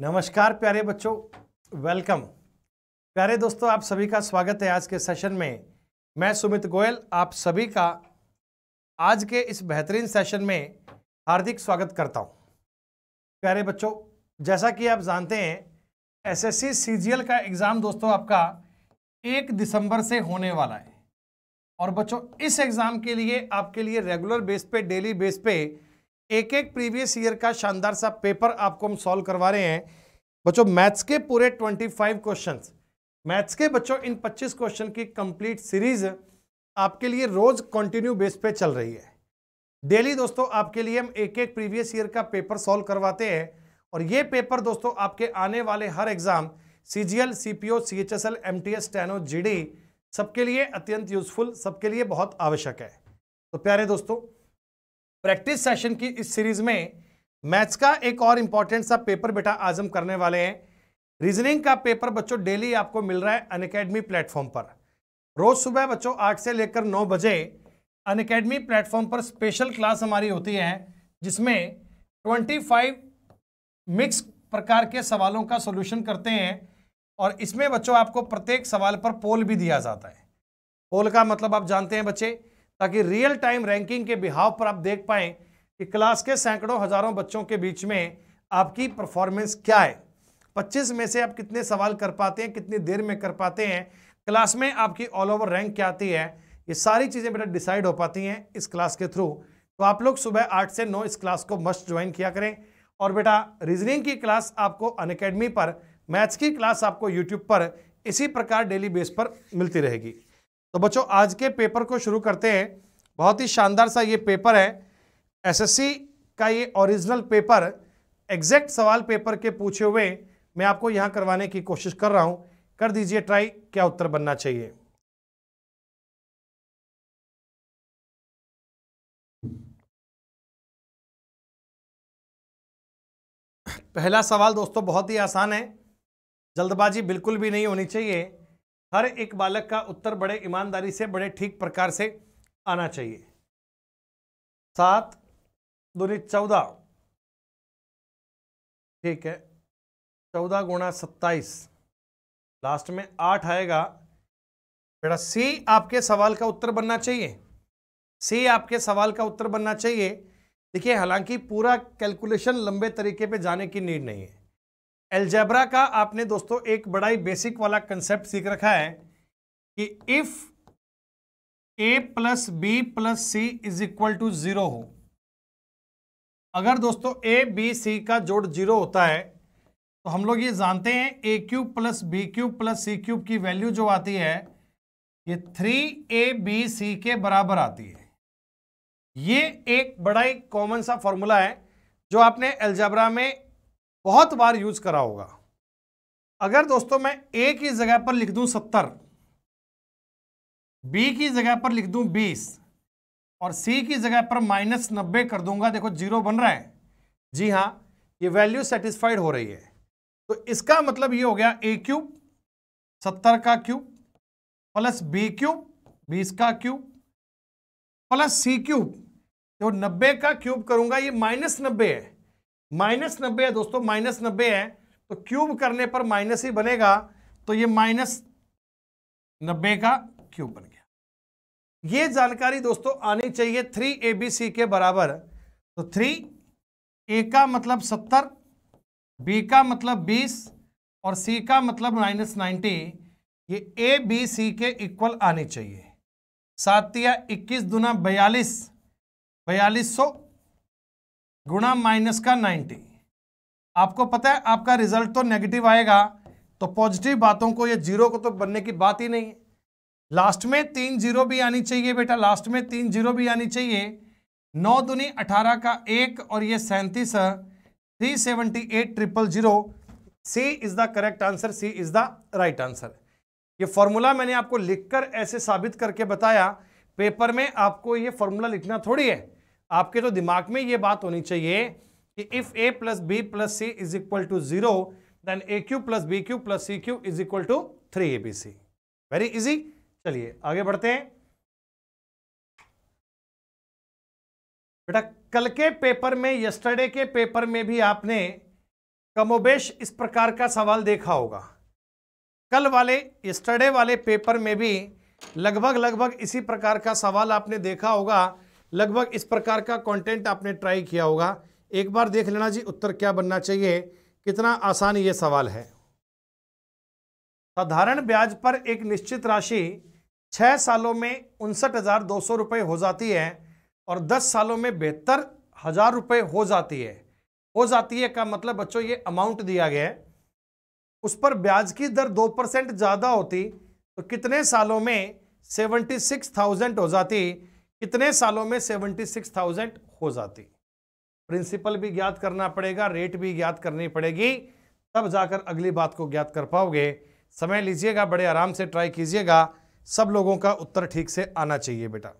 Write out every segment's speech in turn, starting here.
नमस्कार प्यारे बच्चों वेलकम प्यारे दोस्तों आप सभी का स्वागत है आज के सेशन में मैं सुमित गोयल आप सभी का आज के इस बेहतरीन सेशन में हार्दिक स्वागत करता हूं प्यारे बच्चों जैसा कि आप जानते हैं एसएससी सीजीएल का एग्ज़ाम दोस्तों आपका एक दिसंबर से होने वाला है और बच्चों इस एग्ज़ाम के लिए आपके लिए रेगुलर बेस पे डेली बेस पे एक एक प्रीवियस ईयर का शानदार सा पेपर आपको हम सॉल्व करवा रहे हैं बच्चों मैथ्स के पूरे 25 क्वेश्चंस मैथ्स के बच्चों इन 25 क्वेश्चन की कंप्लीट सीरीज आपके लिए रोज कंटिन्यू बेस पे चल रही है डेली दोस्तों आपके लिए हम एक एक प्रीवियस ईयर का पेपर सॉल्व करवाते हैं और ये पेपर दोस्तों आपके आने वाले हर exam C G L C P O C H S L M T S टेनो जी डी सबके लिए अत्यंत यूजफुल सबके लिए बहुत आवश्यक है तो प्यारे दोस्तों प्रैक्टिस सेशन की इस सीरीज में मैथ्स का एक और इम्पॉर्टेंट सा पेपर बेटा आज़म करने वाले हैं रीजनिंग का पेपर बच्चों डेली आपको मिल रहा है अनकेडमी प्लेटफॉर्म पर रोज सुबह बच्चों आठ से लेकर नौ बजे अनकेडमी प्लेटफॉर्म पर स्पेशल क्लास हमारी होती है जिसमें ट्वेंटी फाइव मिक्स प्रकार के सवालों का सोल्यूशन करते हैं और इसमें बच्चों आपको प्रत्येक सवाल पर पोल भी दिया जाता है पोल का मतलब आप जानते हैं बच्चे ताकि रियल टाइम रैंकिंग के बिहाव पर आप देख पाएँ कि क्लास के सैकड़ों हज़ारों बच्चों के बीच में आपकी परफॉर्मेंस क्या है पच्चीस में से आप कितने सवाल कर पाते हैं कितनी देर में कर पाते हैं क्लास में आपकी ऑल ओवर रैंक क्या आती है ये सारी चीज़ें बेटा डिसाइड हो पाती हैं इस क्लास के थ्रू तो आप लोग सुबह आठ से नौ इस क्लास को मस्ट ज्वाइन किया करें और बेटा रीजनिंग की क्लास आपको अन पर मैथ्स की क्लास आपको यूट्यूब पर इसी प्रकार डेली बेस पर मिलती रहेगी तो बच्चों आज के पेपर को शुरू करते हैं बहुत ही शानदार सा ये पेपर है एसएससी का ये ओरिजिनल पेपर एग्जैक्ट सवाल पेपर के पूछे हुए मैं आपको यहाँ करवाने की कोशिश कर रहा हूँ कर दीजिए ट्राई क्या उत्तर बनना चाहिए पहला सवाल दोस्तों बहुत ही आसान है जल्दबाजी बिल्कुल भी नहीं होनी चाहिए हर एक बालक का उत्तर बड़े ईमानदारी से बड़े ठीक प्रकार से आना चाहिए सात दूरी चौदह ठीक है चौदह गुणा सत्ताईस लास्ट में आठ आएगा बेटा सी आपके सवाल का उत्तर बनना चाहिए सी आपके सवाल का उत्तर बनना चाहिए देखिए हालांकि पूरा कैलकुलेशन लंबे तरीके पे जाने की नीड नहीं है एल्जेब्रा का आपने दोस्तों एक बड़ा ही बेसिक वाला कंसेप्ट सीख रखा है कि if A plus B plus C is equal to zero हो अगर दोस्तों ए बी सी का जोड़ जीरो होता है तो हम लोग ये जानते हैं A cube plus B cube plus C cube की वैल्यू जो आती है ये थ्री ए बी सी के बराबर आती है ये एक बड़ा ही कॉमन सा फॉर्मूला है जो आपने एल्जेब्रा में बहुत बार यूज करा होगा अगर दोस्तों मैं ए की जगह पर लिख दूं सत्तर बी की जगह पर लिख दूं बीस और सी की जगह पर माइनस नब्बे कर दूंगा देखो जीरो बन रहा है जी हां ये वैल्यू सेटिस्फाइड हो रही है तो इसका मतलब ये हो गया ए क्यूब सत्तर का क्यूब प्लस बी क्यूब बीस का क्यूब प्लस सी क्यूब जो नब्बे का क्यूब करूंगा ये माइनस नब्बे है माइनस नब्बे है दोस्तों माइनस नब्बे है तो क्यूब करने पर माइनस ही बनेगा तो ये माइनस नब्बे का क्यूब बन गया ये जानकारी दोस्तों आनी चाहिए थ्री ए बी सी के बराबर तो थ्री ए का मतलब सत्तर बी का मतलब बीस और सी का मतलब माइनस नाइन्टी ये ए बी सी के इक्वल आने चाहिए सातिया इक्कीस दुना बयालीस बयालीस सौ गुणा माइनस का 90 आपको पता है आपका रिजल्ट तो नेगेटिव आएगा तो पॉजिटिव बातों को ये जीरो को तो बनने की बात ही नहीं है लास्ट में तीन जीरो भी आनी चाहिए बेटा लास्ट में तीन जीरो भी आनी चाहिए नौ दुनी अठारह का एक और ये सैंतीस three seventy eight triple zero C is the correct answer C is the right answer ये फॉर्मूला मैंने आपको लिखकर ऐसे साबित करके बताया पेपर में आपको ये फॉर्मूला लिखना थोड़ी है आपके तो दिमाग में ये बात होनी चाहिए कि if A plus B plus C is equal to zero then A cube plus B cube plus C cube is equal to three A B C very easy चलिए आगे बढ़ते हैं बेटा कल के पेपर में यस्टरडे के पेपर में भी आपने कमोबेश इस प्रकार का सवाल देखा होगा कल वाले यस्टरडे वाले पेपर में भी लगभग लगभग इसी प्रकार का सवाल आपने देखा होगा लगभग इस प्रकार का कंटेंट आपने ट्राई किया होगा एक बार देख लेना जी उत्तर क्या बनना चाहिए कितना आसान ये सवाल है साधारण ब्याज पर एक निश्चित राशि छः सालों में उनसठ हज़ार दो सौ रुपये हो जाती है और दस सालों में बेहतर हज़ार रुपये हो जाती है हो जाती है का मतलब बच्चों ये अमाउंट दिया गया है उस पर ब्याज की दर दो परसेंट ज़्यादा होती तो कितने सालों में सेवेंटी सिक्स थाउजेंड हो जाती कितने सालों में सेवेंटी सिक्स थाउजेंड हो जाती प्रिंसिपल भी ज्ञात करना पड़ेगा रेट भी ज्ञात करनी पड़ेगी तब जाकर अगली बात को ज्ञात कर पाओगे समय लीजिएगा बड़े आराम से ट्राई कीजिएगा सब लोगों का उत्तर ठीक से आना चाहिए बेटा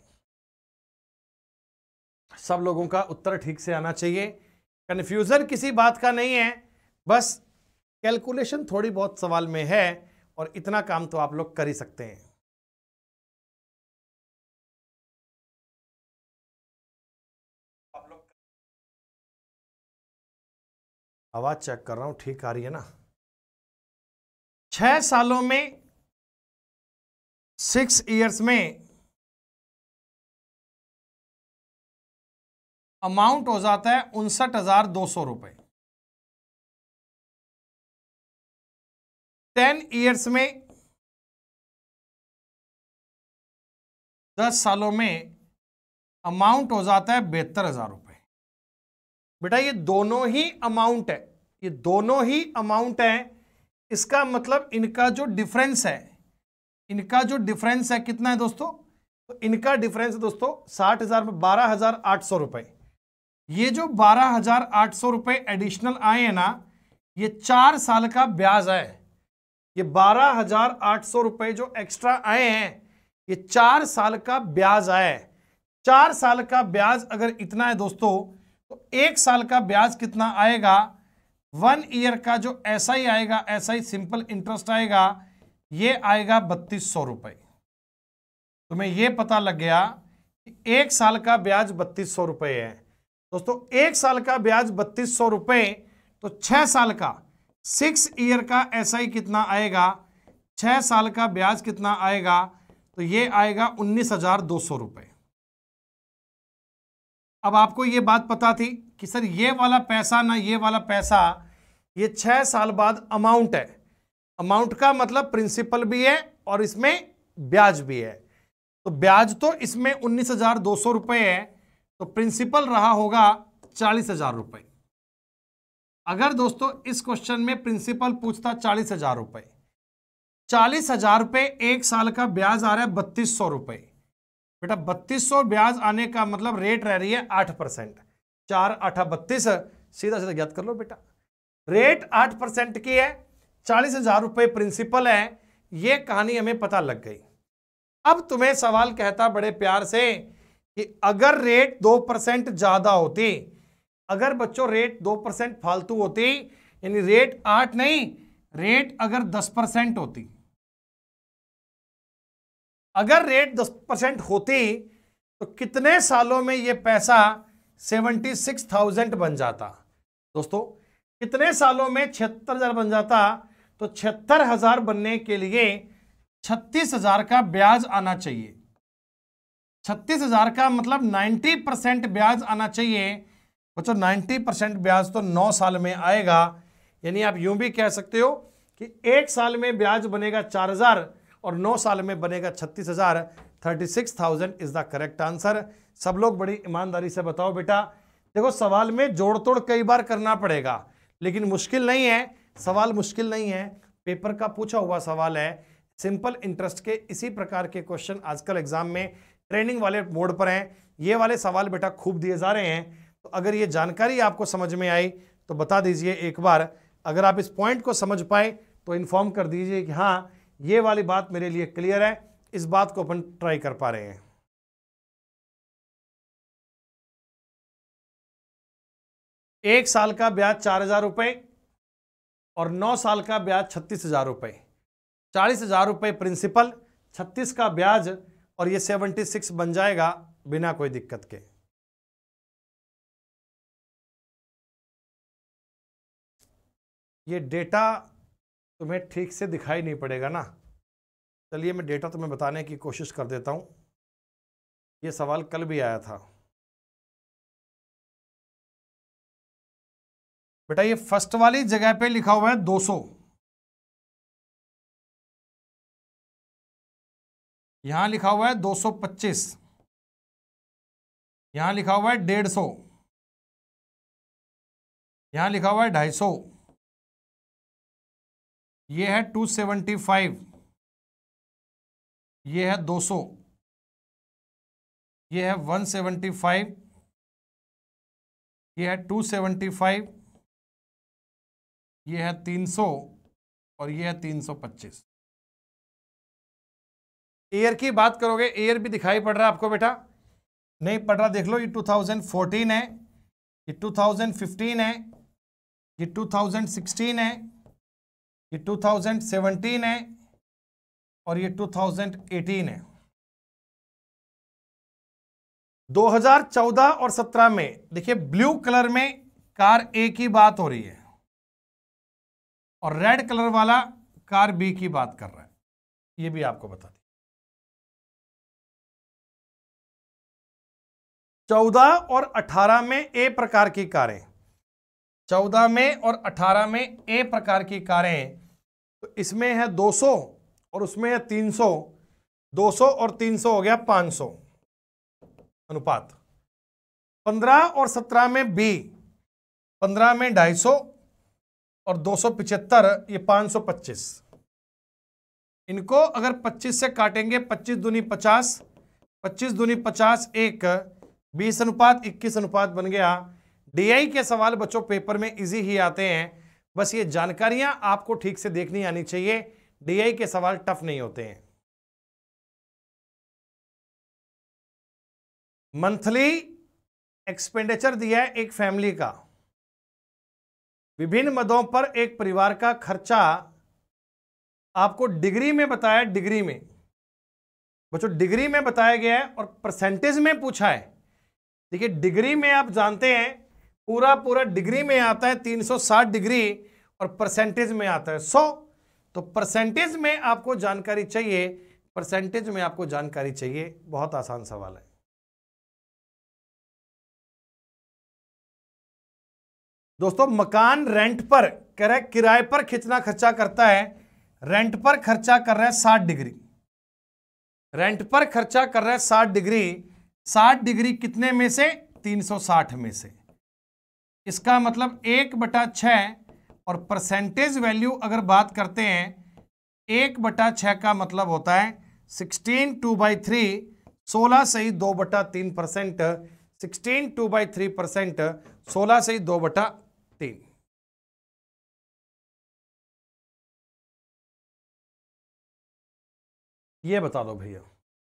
सब लोगों का उत्तर ठीक से आना चाहिए कन्फ्यूज़न किसी बात का नहीं है बस कैलकुलेशन थोड़ी बहुत सवाल में है और इतना काम तो आप लोग कर ही सकते हैं आवाज़ चेक कर रहा हूं ठीक आ रही है ना छह सालों में सिक्स ईयर्स में अमाउंट हो जाता है उनसठ हजार दो सौ रुपए टेन ईयर्स में दस सालों में अमाउंट हो जाता है बेहतर हजार रुपये बेटा ये दोनों ही अमाउंट है ये दोनों ही अमाउंट है इसका मतलब इनका जो डिफरेंस है इनका जो डिफरेंस है कितना है दोस्तों तो इनका डिफरेंस है दोस्तों साठ हजार में बारह हजार आठ सौ रुपये ये जो बारह हजार आठ सौ रुपए एडिशनल आए हैं ना ये चार साल का ब्याज है ये बारह हजार आठ सौ रुपये जो एक्स्ट्रा आए हैं ये चार साल का ब्याज आए चार साल का ब्याज अगर इतना है दोस्तों तो एक साल का ब्याज कितना आएगा वन ईयर का जो ऐसा ही आएगा ऐसा ही सिंपल इंटरेस्ट आएगा ये आएगा बत्तीस सौ रुपये तो तुम्हें यह पता लग गया कि एक साल का ब्याज बत्तीस सौ रुपये है दोस्तों एक साल का ब्याज बत्तीस सौ रुपये तो छह साल का सिक्स ईयर का ऐसा ही कितना आएगा छह साल का ब्याज कितना आएगा तो ये आएगा उन्नीस हजार दो सौ रुपये अब आपको ये बात पता थी कि सर ये वाला पैसा ना ये वाला पैसा ये छह साल बाद अमाउंट है अमाउंट का मतलब प्रिंसिपल भी है और इसमें ब्याज भी है तो ब्याज तो इसमें उन्नीस हजार दो सौ रुपए है तो प्रिंसिपल रहा होगा चालीस हजार रुपये अगर दोस्तों इस क्वेश्चन में प्रिंसिपल पूछता चालीस हजार रुपये चालीस हजार रुपये एक साल का ब्याज आ रहा है बत्तीस सौ रुपए बेटा बत्तीस सौ ब्याज आने का मतलब रेट रह रही है आठ परसेंट चार आठा बत्तीस सीधा सीधा ज्ञात कर लो बेटा रेट आठ परसेंट की है चालीस हजार रुपये प्रिंसिपल है ये कहानी हमें पता लग गई अब तुम्हें सवाल कहता बड़े प्यार से कि अगर रेट दो परसेंट ज़्यादा होती अगर बच्चों रेट दो परसेंट फालतू होती यानी रेट आठ नहीं रेट अगर दस परसेंट होती अगर रेट दस परसेंट होती तो कितने सालों में ये पैसा सेवेंटी सिक्स थाउजेंड बन जाता दोस्तों कितने सालों में छिहत्तर हजार बन जाता तो छिहत्तर हजार बनने के लिए छत्तीस हजार का ब्याज आना चाहिए छत्तीस हजार का मतलब नाइन्टी परसेंट ब्याज आना चाहिए बच्चों नाइन्टी परसेंट ब्याज तो नौ साल में आएगा यानी आप यूं भी कह सकते हो कि एक साल में ब्याज बनेगा चार हजार और 9 साल में बनेगा छत्तीस हज़ार thirty six thousand is the correct answer सब लोग बड़ी ईमानदारी से बताओ बेटा देखो सवाल में जोड़ तोड़ कई बार करना पड़ेगा लेकिन मुश्किल नहीं है सवाल मुश्किल नहीं है पेपर का पूछा हुआ सवाल है सिंपल इंटरेस्ट के इसी प्रकार के क्वेश्चन आजकल एग्जाम में ट्रेनिंग वाले मोड पर हैं ये वाले सवाल बेटा खूब दिए जा रहे हैं तो अगर ये जानकारी आपको समझ में आई तो बता दीजिए एक बार अगर आप इस पॉइंट को समझ पाए तो इन्फॉर्म कर दीजिए कि हाँ ये वाली बात मेरे लिए क्लियर है इस बात को अपन ट्राई कर पा रहे हैं एक साल का ब्याज चार हजार रुपये और नौ साल का ब्याज छत्तीस हजार रुपये चालीस हजार रुपये प्रिंसिपल छत्तीस का ब्याज और ये सेवेंटी सिक्स बन जाएगा बिना कोई दिक्कत के ये डेटा तुम्हें ठीक से दिखाई नहीं पड़ेगा ना चलिए मैं डेटा तुम्हें बताने की कोशिश कर देता हूँ ये सवाल कल भी आया था बेटा ये फर्स्ट वाली जगह पे लिखा हुआ है 200 यहां लिखा हुआ है 225 यहां लिखा हुआ है 150 यहां लिखा हुआ है 250 ये है टू सेवेंटी फाइव ये है दो सौ ये है वन सेवेंटी फाइव ये है टू सेवेंटी फाइव ये है तीन सौ और ये है तीन सौ पच्चीस एयर की बात करोगे एयर भी दिखाई पड़ रहा है आपको बेटा नहीं पड़ रहा देख लो ये 2014 है ये 2015 है ये 2016 है ये 2017 है और ये 2018 है 2014 और 17 में देखिए ब्लू कलर में कार ए की बात हो रही है और रेड कलर वाला कार बी की बात कर रहा है ये भी आपको बता दें चौदह और अठारह में ए प्रकार की कारें चौदह में और अठारह में ए प्रकार की कारें तो इसमें है 200 और उसमें है 300 200 और 300 हो गया 500 अनुपात 15 और 17 में बी 15 में 250 और दो ये 525 इनको अगर 25 से काटेंगे 25 दूनी 50 25 दूनी 50 एक 20 अनुपात 21 अनुपात बन गया डीआई के सवाल बच्चों पेपर में इजी ही आते हैं बस ये जानकारियां आपको ठीक से देखनी आनी चाहिए डीआई के सवाल टफ नहीं होते हैं मंथली एक्सपेंडिचर दिया है एक फैमिली का विभिन्न मदों पर एक परिवार का खर्चा आपको डिग्री में बताया डिग्री में बच्चों डिग्री में बताया गया है और परसेंटेज में पूछा है देखिए डिग्री में आप जानते हैं पूरा पूरा डिग्री में आता है 360 डिग्री और परसेंटेज में आता है 100 तो परसेंटेज में आपको जानकारी चाहिए परसेंटेज में आपको जानकारी चाहिए बहुत आसान सवाल है दोस्तों मकान रेंट पर कह रहे किराए पर खिंचना खर्चा करता है रेंट पर खर्चा कर रहा है साठ डिग्री रेंट पर खर्चा कर रहा है साठ डिग्री साठ डिग्री कितने में से तीन सौ साठ में से इसका मतलब एक बटा छः और परसेंटेज वैल्यू अगर बात करते हैं एक बटा छः का मतलब होता है सिक्सटीन टू बाई थ्री सोलह से ही दो बटा तीन percent sixteen two by three percent सोलह से ही दो बटा तीन ये बता दो भैया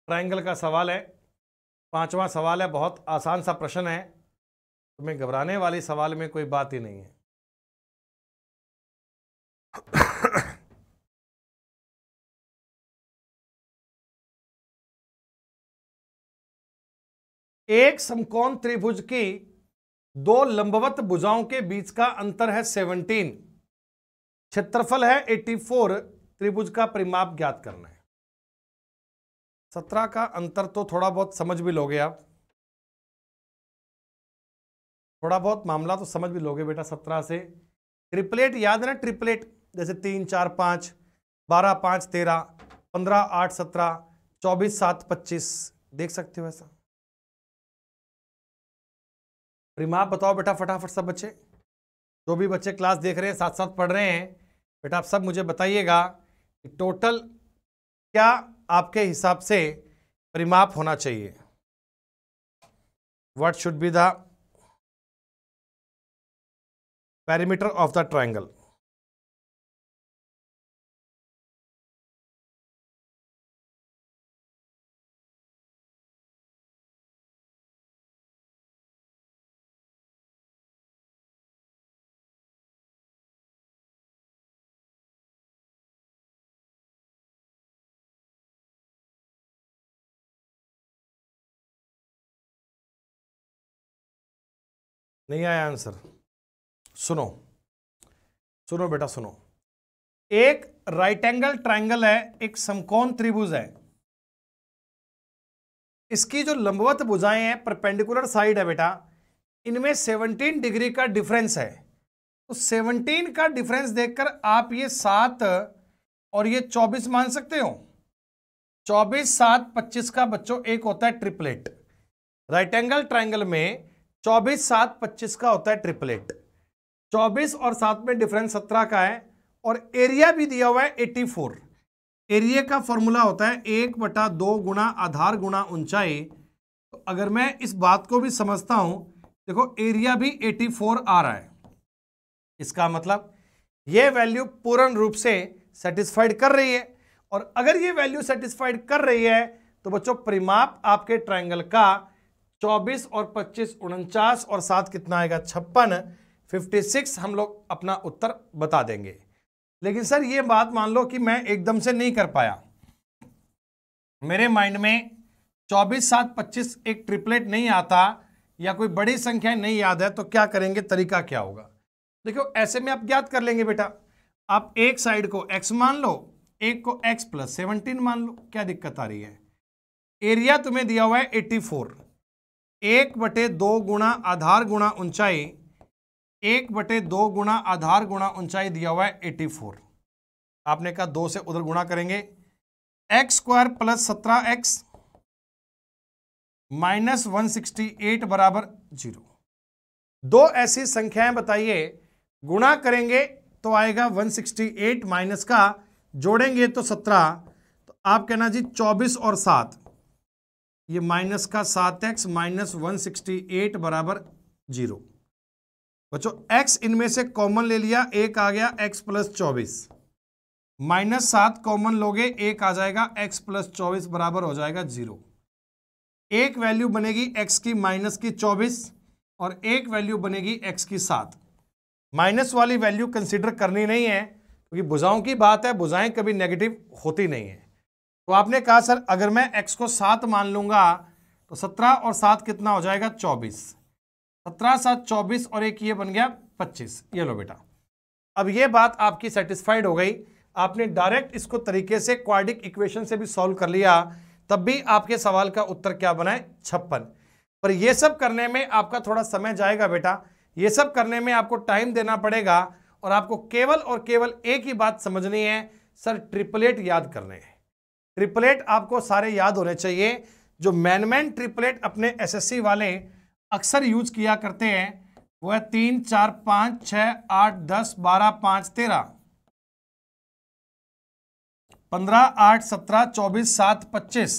ट्रायंगल का सवाल है पांचवा सवाल है बहुत आसान सा प्रश्न है तुम्हें घबराने वाले सवाल में कोई बात ही नहीं है एक समकोण त्रिभुज की दो लंबवत भुजाओं के बीच का अंतर है 17 क्षेत्रफल है 84 त्रिभुज का परिमाप ज्ञात करना है सत्रह का अंतर तो थोड़ा बहुत समझ भी लोगे आप थोड़ा बहुत मामला तो समझ भी लोगे बेटा सत्रह से ट्रिपलेट याद है ना ट्रिपलेट जैसे तीन चार पाँच बारह पाँच तेरह पंद्रह आठ सत्रह चौबीस सात पच्चीस देख सकते हो ऐसा रिमा बताओ बेटा फटाफट सब बच्चे जो भी बच्चे क्लास देख रहे हैं साथ साथ पढ़ रहे हैं बेटा आप सब मुझे बताइएगा कि टोटल क्या आपके हिसाब से परिमाप होना चाहिए what should be the perimeter of the triangle नहीं आया आंसर सुनो सुनो बेटा सुनो एक राइट एंगल ट्राइंगल है एक समकोण त्रिभुज है इसकी जो लंबवत भुजाएं हैं परपेंडिकुलर साइड है बेटा इनमें सेवनटीन डिग्री का डिफरेंस है तो सेवनटीन का डिफरेंस देखकर आप ये सात और ये चौबीस मान सकते हो चौबीस सात पच्चीस का बच्चों एक होता है ट्रिपलेट राइट एंगल ट्राइंगल में चौबीस सात पच्चीस का होता है ट्रिपलेट चौबीस और सात में डिफरेंस सत्रह का है और एरिया भी दिया हुआ है एट्टी फोर एरिया का फॉर्मूला होता है एक बटा दो गुणा आधार गुणा ऊंचाई तो अगर मैं इस बात को भी समझता हूं देखो एरिया भी 84 आ रहा है इसका मतलब ये वैल्यू पूर्ण रूप से सेटिस्फाइड कर रही है और अगर ये वैल्यू सेटिस्फाइड कर रही है तो बच्चों परिमाप आपके ट्राइंगल का 24 और 25 उनचास और सात कितना आएगा छप्पन 56 हम लोग अपना उत्तर बता देंगे लेकिन सर ये बात मान लो कि मैं एकदम से नहीं कर पाया मेरे माइंड में चौबीस सात पच्चीस एक ट्रिपलेट नहीं आता या कोई बड़ी संख्या नहीं याद है तो क्या करेंगे तरीका क्या होगा देखो ऐसे में आप ज्ञात कर लेंगे बेटा आप एक साइड को x मान लो एक को x प्लस सेवनटीन मान लो क्या दिक्कत आ रही है एरिया तुम्हें दिया हुआ है 84 एक बटे दो गुणा आधार गुणा ऊंचाई एक बटे दो गुणा आधार गुणा ऊंचाई दिया हुआ है एटी फोर आपने कहा दो से उधर गुणा करेंगे एक्स स्क्वायर प्लस सत्रह X minus one sixty eight बराबर जीरो दो ऐसी संख्याएं बताइए गुणा करेंगे तो आएगा वन सिक्सटी एट माइनस का जोड़ेंगे तो सत्रह तो आप कहना जी चौबीस और सात ये माइनस का सात X minus one sixty eight बराबर जीरो बच्चों x इनमें से कॉमन ले लिया एक आ गया x प्लस चौबीस माइनस सात कॉमन लोगे एक आ जाएगा x प्लस चौबीस बराबर हो जाएगा जीरो एक वैल्यू बनेगी x की माइनस की चौबीस और एक वैल्यू बनेगी x की सात माइनस वाली वैल्यू कंसिडर करनी नहीं है क्योंकि बुझाओं की बात है बुझाएं कभी नेगेटिव होती नहीं है तो आपने कहा सर अगर मैं एक्स को सात मान लूंगा तो सत्रह और सात कितना हो जाएगा चौबीस सत्रह सात चौबीस और एक ये बन गया पच्चीस ये लो बेटा अब ये बात आपकी सेटिस्फाइड हो गई आपने डायरेक्ट इसको तरीके से क्वाडिक इक्वेशन से भी सॉल्व कर लिया तब भी आपके सवाल का उत्तर क्या बना है छप्पन पर यह सब करने में आपका थोड़ा समय जाएगा बेटा ये सब करने में आपको टाइम देना पड़ेगा और आपको केवल और केवल एक ही बात समझनी है सर ट्रिपलेट याद करने हैं ट्रिपलेट आपको सारे याद होने चाहिए जो मैनमैन ट्रिपलेट अपने एसएससी वाले अक्सर यूज किया करते हैं वो है तीन चार पांच छ आठ दस बारह पांच तेरह पंद्रह आठ सत्रह चौबीस सात पच्चीस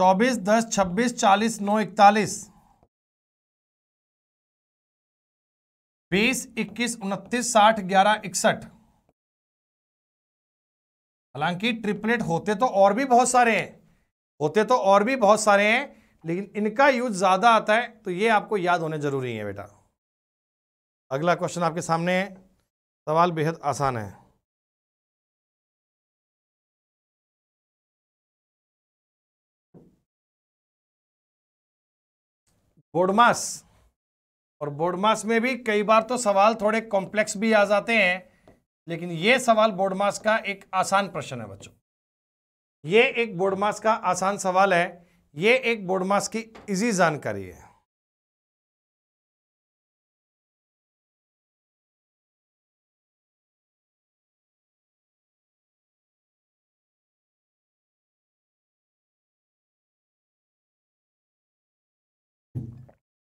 चौबीस दस छब्बीस चालीस नौ इकतालीस बीस इक्कीस उनतीस साठ ग्यारह इकसठ हालांकि ट्रिपलेट होते तो और भी बहुत सारे हैं होते तो और भी बहुत सारे हैं लेकिन इनका यूज ज़्यादा आता है तो ये आपको याद होने ज़रूरी है बेटा अगला क्वेश्चन आपके सामने है सवाल बेहद आसान है बोडमास और बोडमास में भी कई बार तो सवाल थोड़े कॉम्प्लेक्स भी आ जाते हैं लेकिन ये सवाल बोडमास का एक आसान प्रश्न है बच्चों ये एक बोर्ड मास का आसान सवाल है ये एक बोर्ड मास की इजी जानकारी है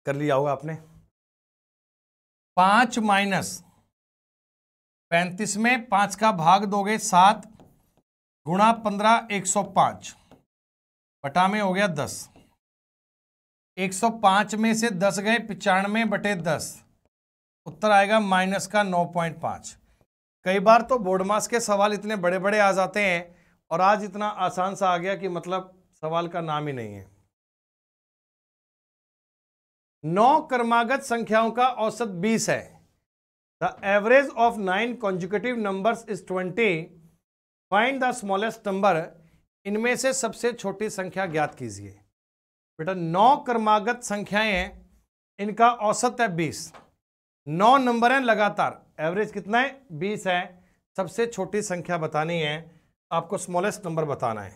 कर लिया होगा आपने पांच माइनस पैंतीस में पांच का भाग दोगे सात गुणा पंद्रह एक सौ पांच बटा में हो गया दस एक सौ पांच में से दस गए पचानवे बटे दस उत्तर आएगा माइनस का नौ पॉइंट पांच कई बार तो बोर्ड मास के सवाल इतने बड़े बड़े आ जाते हैं और आज इतना आसान सा आ गया कि मतलब सवाल का नाम ही नहीं है नौ कर्मागत संख्याओं का औसत बीस है the average of nine consecutive numbers is twenty find the smallest number इनमें से सबसे छोटी संख्या ज्ञात कीजिए बेटा नौ क्रमागत संख्याएं इनका औसत है बीस नौ नंबर हैं लगातार एवरेज कितना है बीस है सबसे छोटी संख्या बतानी है आपको स्मॉलेस्ट नंबर बताना है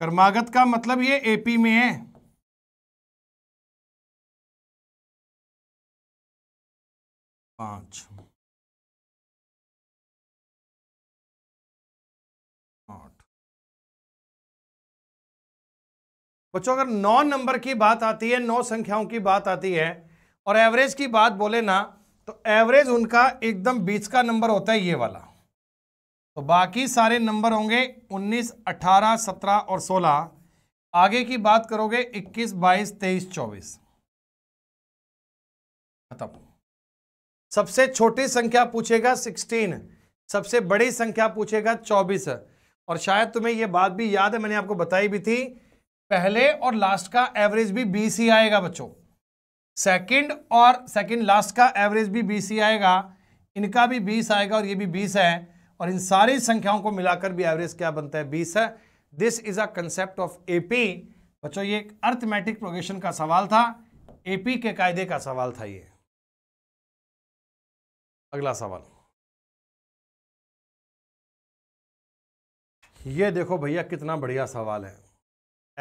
क्रमागत का मतलब ये एपी में है पांच बच्चों अगर नौ नंबर की बात आती है नौ संख्याओं की बात आती है और एवरेज की बात बोले ना तो एवरेज उनका एकदम बीच का नंबर होता है ये वाला तो बाकी सारे नंबर होंगे 19, 18, 17 और 16 आगे की बात करोगे 21, 22, 23, 24 खत्म सबसे छोटी संख्या पूछेगा 16 सबसे बड़ी संख्या पूछेगा 24 और शायद तुम्हें यह बात भी याद है मैंने आपको बताई भी थी पहले और लास्ट का एवरेज भी बी सी आएगा बच्चों सेकंड और सेकंड लास्ट का एवरेज भी बीस ही आएगा इनका भी बीस आएगा और ये भी बीस है और इन सारी संख्याओं को मिलाकर भी एवरेज क्या बनता है बीस है this is a concept of AP बच्चों ये एक अर्थमेटिक प्रोगेशन का सवाल था एपी के कायदे का सवाल था ये अगला सवाल ये देखो भैया कितना बढ़िया सवाल है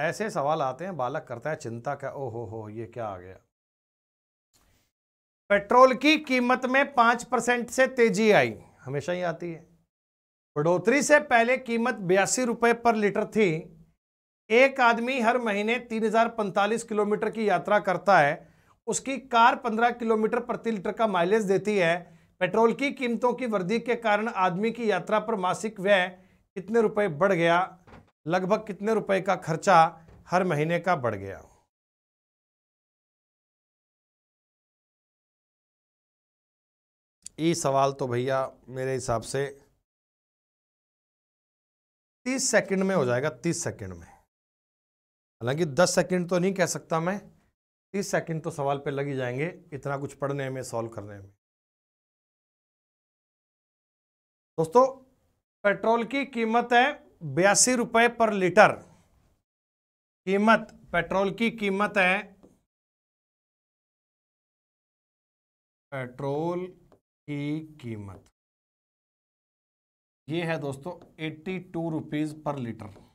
ऐसे सवाल आते हैं बालक करता है चिंता का ओहो हो ये क्या आ गया पेट्रोल की कीमत में पाँच परसेंट से तेजी आई हमेशा ही आती है बढ़ोतरी से पहले कीमत बयासी रुपये पर लीटर थी एक आदमी हर महीने 3045 किलोमीटर की यात्रा करता है उसकी कार 15 किलोमीटर प्रति लीटर का माइलेज देती है पेट्रोल की कीमतों की वृद्धि के कारण आदमी की यात्रा पर मासिक व्यय कितने रुपए बढ़ गया लगभग कितने रुपए का खर्चा हर महीने का बढ़ गया ये सवाल तो भैया मेरे हिसाब से तीस सेकंड में हो जाएगा तीस सेकंड में हालांकि दस सेकंड तो नहीं कह सकता मैं तीस सेकंड तो सवाल पे लग ही जाएंगे इतना कुछ पढ़ने में सॉल्व करने में दोस्तों पेट्रोल की कीमत है बयासी रुपये पर लीटर कीमत पेट्रोल की कीमत है पेट्रोल की कीमत ये है दोस्तों eighty two rupees per litre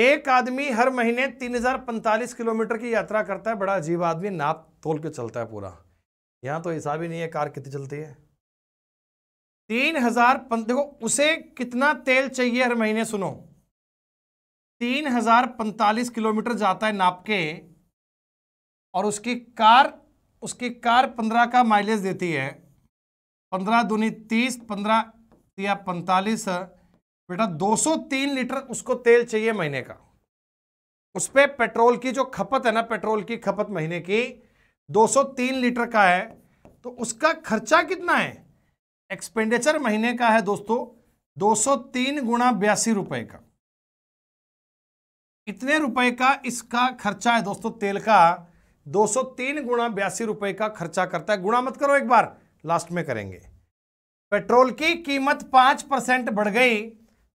एक आदमी हर महीने तीन हजार पैंतालीस किलोमीटर की यात्रा करता है बड़ा अजीब आदमी नाप तोल के चलता है पूरा यहां तो हिसाब ही नहीं है कार कितनी चलती है तीन हजार देखो उसे कितना तेल चाहिए हर महीने सुनो तीन हजार पैंतालीस किलोमीटर जाता है नाप के और उसकी कार उसकी कार पंद्रह का माइलेज देती है पंद्रह दूनी तीस पंद्रह या पैंतालीस बेटा दो सौ तीन लीटर उसको तेल चाहिए महीने का उस पर पे पेट्रोल की जो खपत है ना पेट्रोल की खपत महीने की दो सौ तीन लीटर का है तो उसका खर्चा कितना है एक्सपेंडिचर महीने का है दोस्तों 203 गुणा बयासी रुपए का इतने रुपए का इसका खर्चा है दोस्तों तेल का 203 गुणा बयासी रुपए का खर्चा करता है गुणा मत करो एक बार लास्ट में करेंगे पेट्रोल की कीमत पांच परसेंट बढ़ गई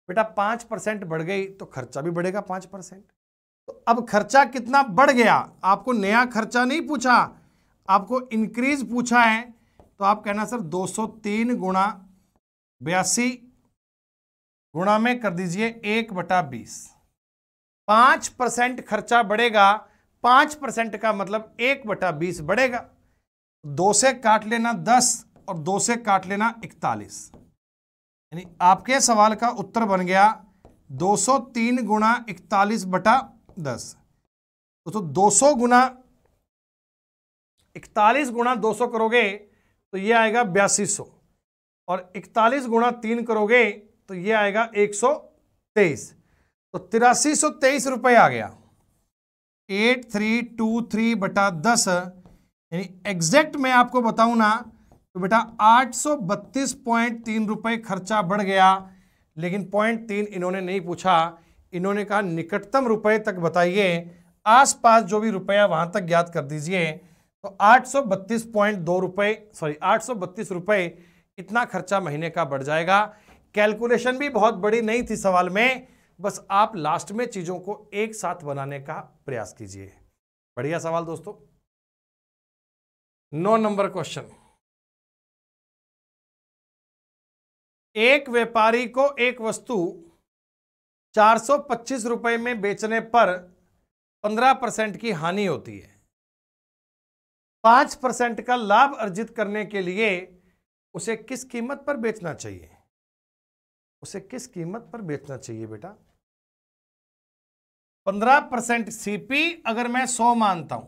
बेटा पांच परसेंट बढ़ गई तो खर्चा भी बढ़ेगा पांच परसेंट तो अब खर्चा कितना बढ़ गया आपको नया खर्चा नहीं पूछा आपको इंक्रीज पूछा है तो आप कहना सर 203 गुणा बयासी गुणा में कर दीजिए एक बटा बीस पांच परसेंट खर्चा बढ़ेगा पांच परसेंट का मतलब एक बटा बीस बढ़ेगा दो से काट लेना दस और दो से काट लेना इकतालीस यानी आपके सवाल का उत्तर बन गया 203 गुणा इकतालीस बटा दस तो, तो दो सौ गुना इकतालीस गुणा दो करोगे तो ये आएगा बयासी सौ और इकतालीस गुणा तीन करोगे तो ये आएगा एक सौ तेईस तो तिरासी सौ तेईस रुपये आ गया एट थ्री टू थ्री बटा दस यानी एग्जैक्ट मैं आपको बताऊं ना तो बेटा आठ सौ बत्तीस पॉइंट तीन खर्चा बढ़ गया लेकिन पॉइंट तीन इन्होंने नहीं पूछा इन्होंने कहा निकटतम रुपए तक बताइए आसपास जो भी रुपया वहां तक ज्ञात कर दीजिए तो आठ सौ बत्तीस पॉइंट दो सॉरी आठ सौ बत्तीस इतना खर्चा महीने का बढ़ जाएगा कैलकुलेशन भी बहुत बड़ी नहीं थी सवाल में बस आप लास्ट में चीज़ों को एक साथ बनाने का प्रयास कीजिए बढ़िया सवाल दोस्तों नौ नंबर क्वेश्चन एक व्यापारी को एक वस्तु चार रुपए में बेचने पर 15 परसेंट की हानि होती है पांच परसेंट का लाभ अर्जित करने के लिए उसे किस कीमत पर बेचना चाहिए उसे किस कीमत पर बेचना चाहिए बेटा पंद्रह परसेंट सीपी अगर मैं सौ मानता हूं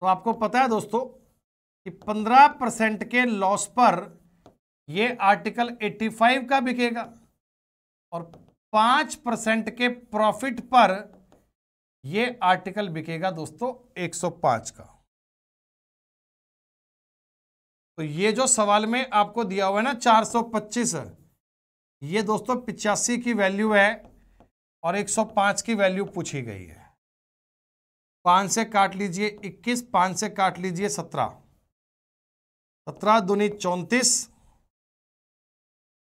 तो आपको पता है दोस्तों कि पंद्रह परसेंट के लॉस पर यह आर्टिकल फाइव का बिकेगा और पांच परसेंट के प्रॉफिट पर यह आर्टिकल बिकेगा दोस्तों एक सौ पांच का तो ये जो सवाल में आपको दिया हुआ है ना 425 ये दोस्तों पिचासी की वैल्यू है और 105 की वैल्यू पूछी गई है पाँच से काट लीजिए 21 पाँच से काट लीजिए 17 सत्रह दूनी चौंतीस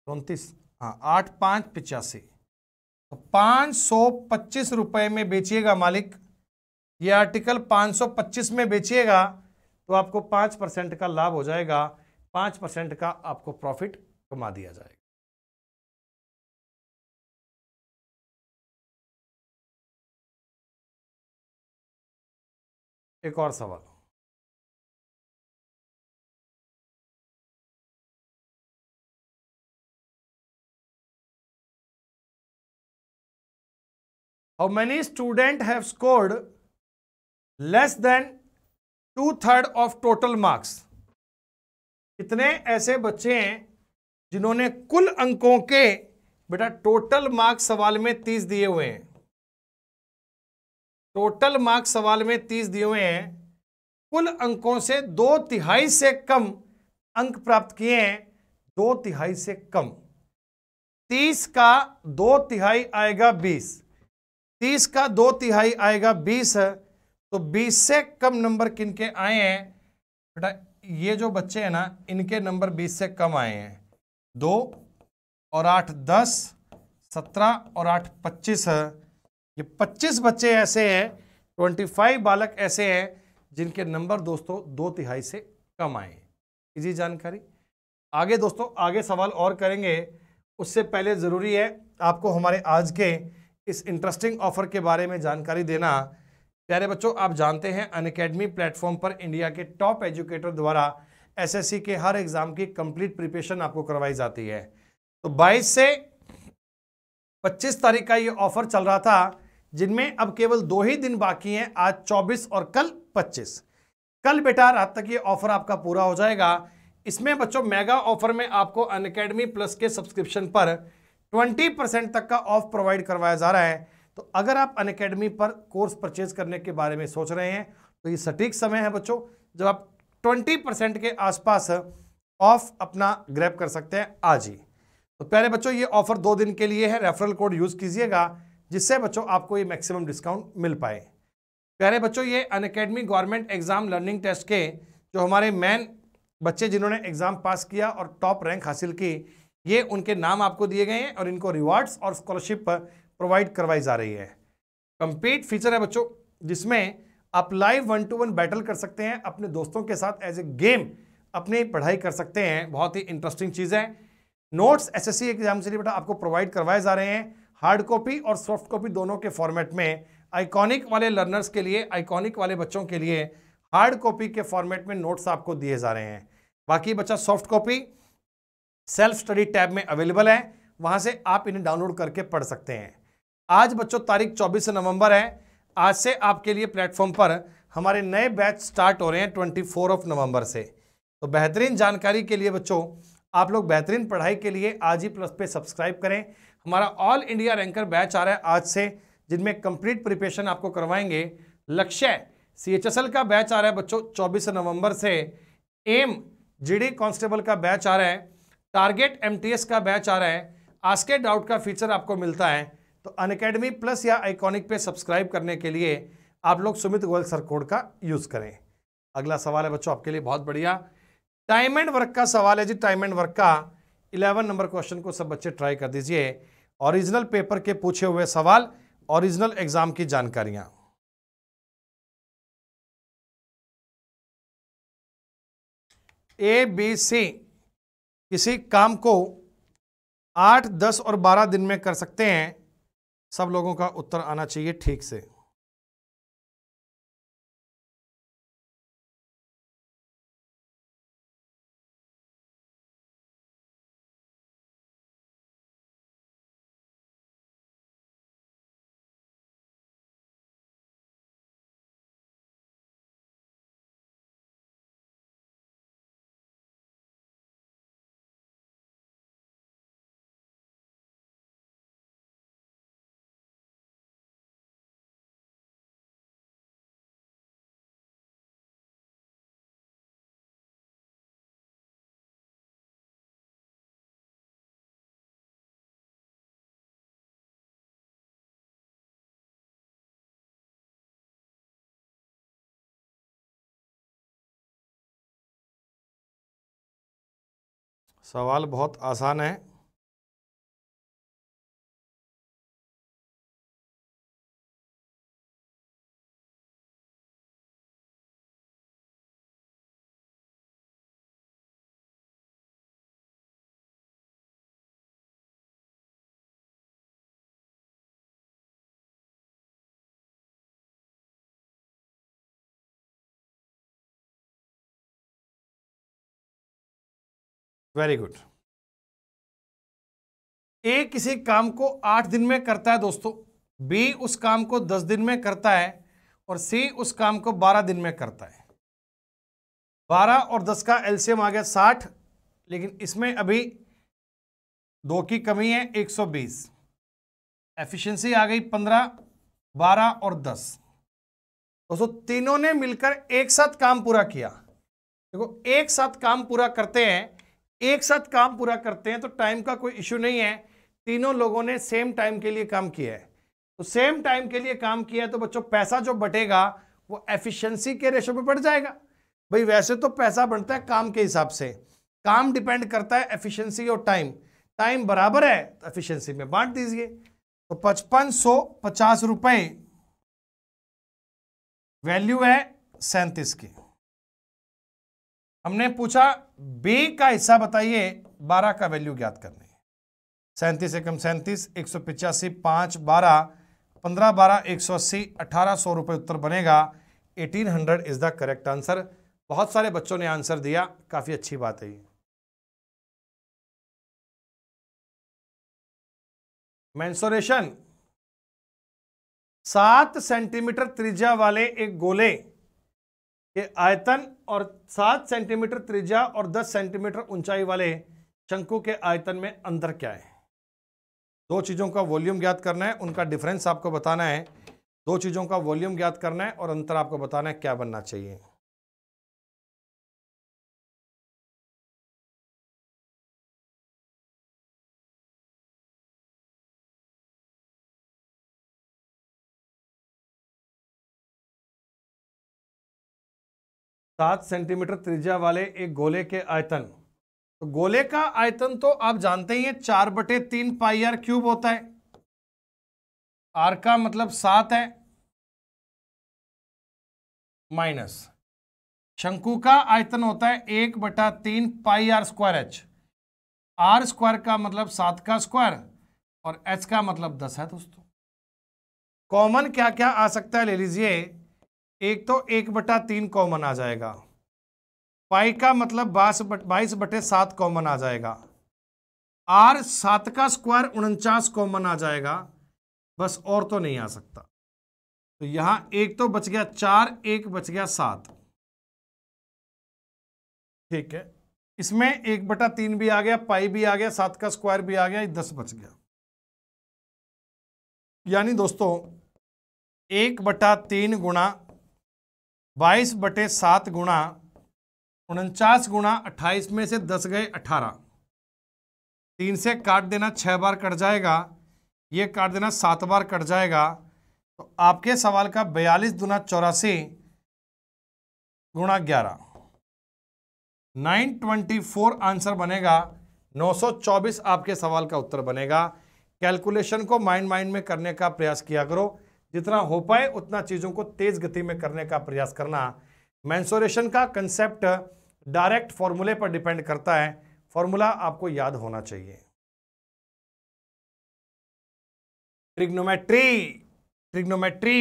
चौंतीस हाँ आठ पाँच पिचासी तो पाँच सौ पच्चीस रुपये में बेचिएगा मालिक ये आर्टिकल पाँच सौ पच्चीस में बेचिएगा तो आपको पाँच परसेंट का लाभ हो जाएगा पाँच परसेंट का आपको प्रॉफिट कमा दिया जाएगा एक और सवाल how many student have scored less than two third of total marks कितने ऐसे बच्चे हैं जिन्होंने कुल अंकों के बेटा टोटल मार्क्स सवाल में तीस दिए हुए हैं टोटल मार्क्स सवाल में तीस दिए हुए हैं कुल अंकों से दो तिहाई से कम अंक प्राप्त किए हैं दो तिहाई से कम तीस का दो तिहाई आएगा बीस तीस का दो तिहाई आएगा बीस है तो 20 से कम नंबर किन के आए हैं बेटा ये जो बच्चे हैं ना इनके नंबर 20 से कम आए हैं दो और आठ दस सत्रह और आठ पच्चीस है ये पच्चीस बच्चे ऐसे हैं ट्वेंटी फाइव बालक ऐसे हैं जिनके नंबर दोस्तों दो तिहाई से कम आए इसी जानकारी आगे दोस्तों आगे सवाल और करेंगे उससे पहले ज़रूरी है आपको हमारे आज के इस इंटरेस्टिंग ऑफर के बारे में जानकारी देना प्यारे बच्चों आप जानते हैं अन अकेडमी प्लेटफॉर्म पर इंडिया के टॉप एजुकेटर द्वारा एसएससी के हर एग्जाम की कंप्लीट प्रिपरेशन आपको करवाई जाती है तो 22 से 25 तारीख का ये ऑफर चल रहा था जिनमें अब केवल दो ही दिन बाकी हैं आज 24 और कल 25 कल बेटा रात तक ये ऑफर आपका पूरा हो जाएगा इसमें बच्चों मेगा ऑफर में आपको अन प्लस के सब्सक्रिप्शन पर ट्वेंटी परसेंट तक का ऑफ प्रोवाइड करवाया जा रहा है तो अगर आप अन पर कोर्स परचेज करने के बारे में सोच रहे हैं तो ये सटीक समय है बच्चों जब आप 20 परसेंट के आसपास ऑफ अपना ग्रैप कर सकते हैं आज ही तो प्यारे बच्चों ये ऑफर दो दिन के लिए है रेफरल कोड यूज़ कीजिएगा जिससे बच्चों आपको ये मैक्सिमम डिस्काउंट मिल पाए प्यारे बच्चों ये अन गवर्नमेंट एग्ज़ाम लर्निंग टेस्ट के जो हमारे मैन बच्चे जिन्होंने एग्ज़ाम पास किया और टॉप रैंक हासिल की ये उनके नाम आपको दिए गए हैं और इनको रिवार्ड्स और स्कॉलरशिप प्रोवाइड करवाई जा रही है कंपीट फीचर है बच्चों जिसमें आप live one to one battle कर सकते हैं अपने दोस्तों के साथ एज ए गेम अपनी पढ़ाई कर सकते हैं बहुत ही इंटरेस्टिंग चीज़ है नोट्स एसएससी एग्जाम से लिए बेटा आपको प्रोवाइड करवाए जा रहे हैं हार्ड कॉपी और सॉफ्ट कॉपी दोनों के फॉर्मेट में आइकॉनिक वाले लर्नर्स के लिए आइकॉनिक वाले बच्चों के लिए हार्ड कॉपी के फॉर्मेट में नोट्स आपको दिए जा रहे हैं बाकी बच्चा soft copy self study tab में अवेलेबल है वहाँ से आप इन्हें डाउनलोड करके पढ़ सकते हैं आज बच्चों तारीख 24 नवंबर है आज से आपके लिए प्लेटफॉर्म पर हमारे नए बैच स्टार्ट हो रहे हैं 24 ऑफ नवंबर से तो बेहतरीन जानकारी के लिए बच्चों आप लोग बेहतरीन पढ़ाई के लिए आज ही प्लस पे सब्सक्राइब करें हमारा ऑल इंडिया रैंकर बैच आ रहा है आज से जिनमें कंप्लीट प्रिपरेशन आपको करवाएंगे लक्ष्य सी का बैच आ रहा है बच्चों चौबीस नवंबर से एम डी कांस्टेबल का बैच आ रहा है टारगेट एस का बैच आ रहा है आस्के डाउट का फीचर आपको मिलता है तो अनकेडमी प्लस या आइकॉनिक पे सब्सक्राइब करने के लिए आप लोग सुमित गोयल सर कोड का यूज़ करें अगला सवाल है बच्चों आपके लिए बहुत बढ़िया टाइम एंड वर्क का सवाल है जी टाइम एंड वर्क का इलेवन नंबर क्वेश्चन को सब बच्चे ट्राई कर दीजिए ओरिजिनल पेपर के पूछे हुए सवाल ओरिजिनल एग्जाम की जानकारियां ए बी सी किसी काम को आठ दस और बारह दिन में कर सकते हैं सब लोगों का उत्तर आना चाहिए ठीक से सवाल बहुत आसान है वेरी गुड ए किसी काम को आठ दिन में करता है दोस्तों बी उस काम को दस दिन में करता है और सी उस काम को बारह दिन में करता है बारह और दस का एल्सियम आ गया साठ लेकिन इसमें अभी दो की कमी है एक सौ बीस एफिशिएंसी आ गई पंद्रह बारह और दस दोस्तों तीनों ने मिलकर एक साथ काम पूरा किया देखो एक साथ काम पूरा करते हैं एक साथ काम पूरा करते हैं तो टाइम का कोई इश्यू नहीं है तीनों लोगों ने सेम टाइम के लिए काम किया है तो सेम टाइम के लिए काम किया है तो बच्चों पैसा जो बटेगा वो एफिशिएंसी के रेशो पे बढ़ जाएगा भाई वैसे तो पैसा बढ़ता है काम के हिसाब से काम डिपेंड करता है एफिशिएंसी और टाइम टाइम बराबर है तो एफिशियंसी में बांट दीजिए तो पचपन सौ पचास वैल्यू है सैंतीस की हमने पूछा बी का हिस्सा बताइए बारह का वैल्यू ज्ञात करनी है सैंतीस एकम सैंतीस एक सौ पिचासी पाँच बारह पंद्रह बारह एक सौ अस्सी अठारह सौ रुपये उत्तर बनेगा eighteen hundred is the correct answer बहुत सारे बच्चों ने आंसर दिया काफ़ी अच्छी बात है मैंसोरेशन सात सेंटीमीटर त्रिज्या वाले एक गोले ये आयतन और सात सेंटीमीटर त्रिज्या और दस सेंटीमीटर ऊंचाई वाले शंकु के आयतन में अंतर क्या है दो चीज़ों का वॉल्यूम ज्ञात करना है उनका डिफरेंस आपको बताना है दो चीज़ों का वॉल्यूम ज्ञात करना है और अंतर आपको बताना है क्या बनना चाहिए सात सेंटीमीटर त्रिज्या वाले एक गोले के आयतन तो गोले का आयतन तो आप जानते ही है चार बटे तीन पाई आर क्यूब होता है आर का मतलब सात है माइनस शंकु का आयतन होता है एक बटा तीन pi r square h r square का मतलब सात का स्क्वायर और एच का मतलब दस है दोस्तों कॉमन क्या क्या आ सकता है ले लीजिए एक तो एक बटा तीन कॉमन आ जाएगा पाई का मतलब बाईस बट बाईस बटे सात कॉमन आ जाएगा आर सात का स्क्वायर उनचास कॉमन आ जाएगा बस और तो नहीं आ सकता तो यहां एक तो बच गया चार एक बच गया सात ठीक है इसमें एक बटा तीन भी आ गया पाई भी आ गया सात का स्क्वायर भी आ गया दस बच गया यानी दोस्तों एक बटा तीन गुणा बाईस बटे सात गुणा उनचास गुणा अट्ठाईस में से दस गए अठारह तीन से काट देना छः बार कट जाएगा ये काट देना सात बार कट जाएगा तो आपके सवाल का बयालीस दुना चौरासी गुणा ग्यारह नाइन ट्वेंटी फोर आंसर बनेगा नौ सौ चौबीस आपके सवाल का उत्तर बनेगा कैलकुलेशन को माइंड माइंड में करने का प्रयास किया करो जितना हो पाए उतना चीज़ों को तेज़ गति में करने का प्रयास करना मैंसोरेशन का कंसेप्ट डायरेक्ट फॉर्मूले पर डिपेंड करता है फॉर्मूला आपको याद होना चाहिए ट्रिग्नोमेट्री ट्रिग्नोमेट्री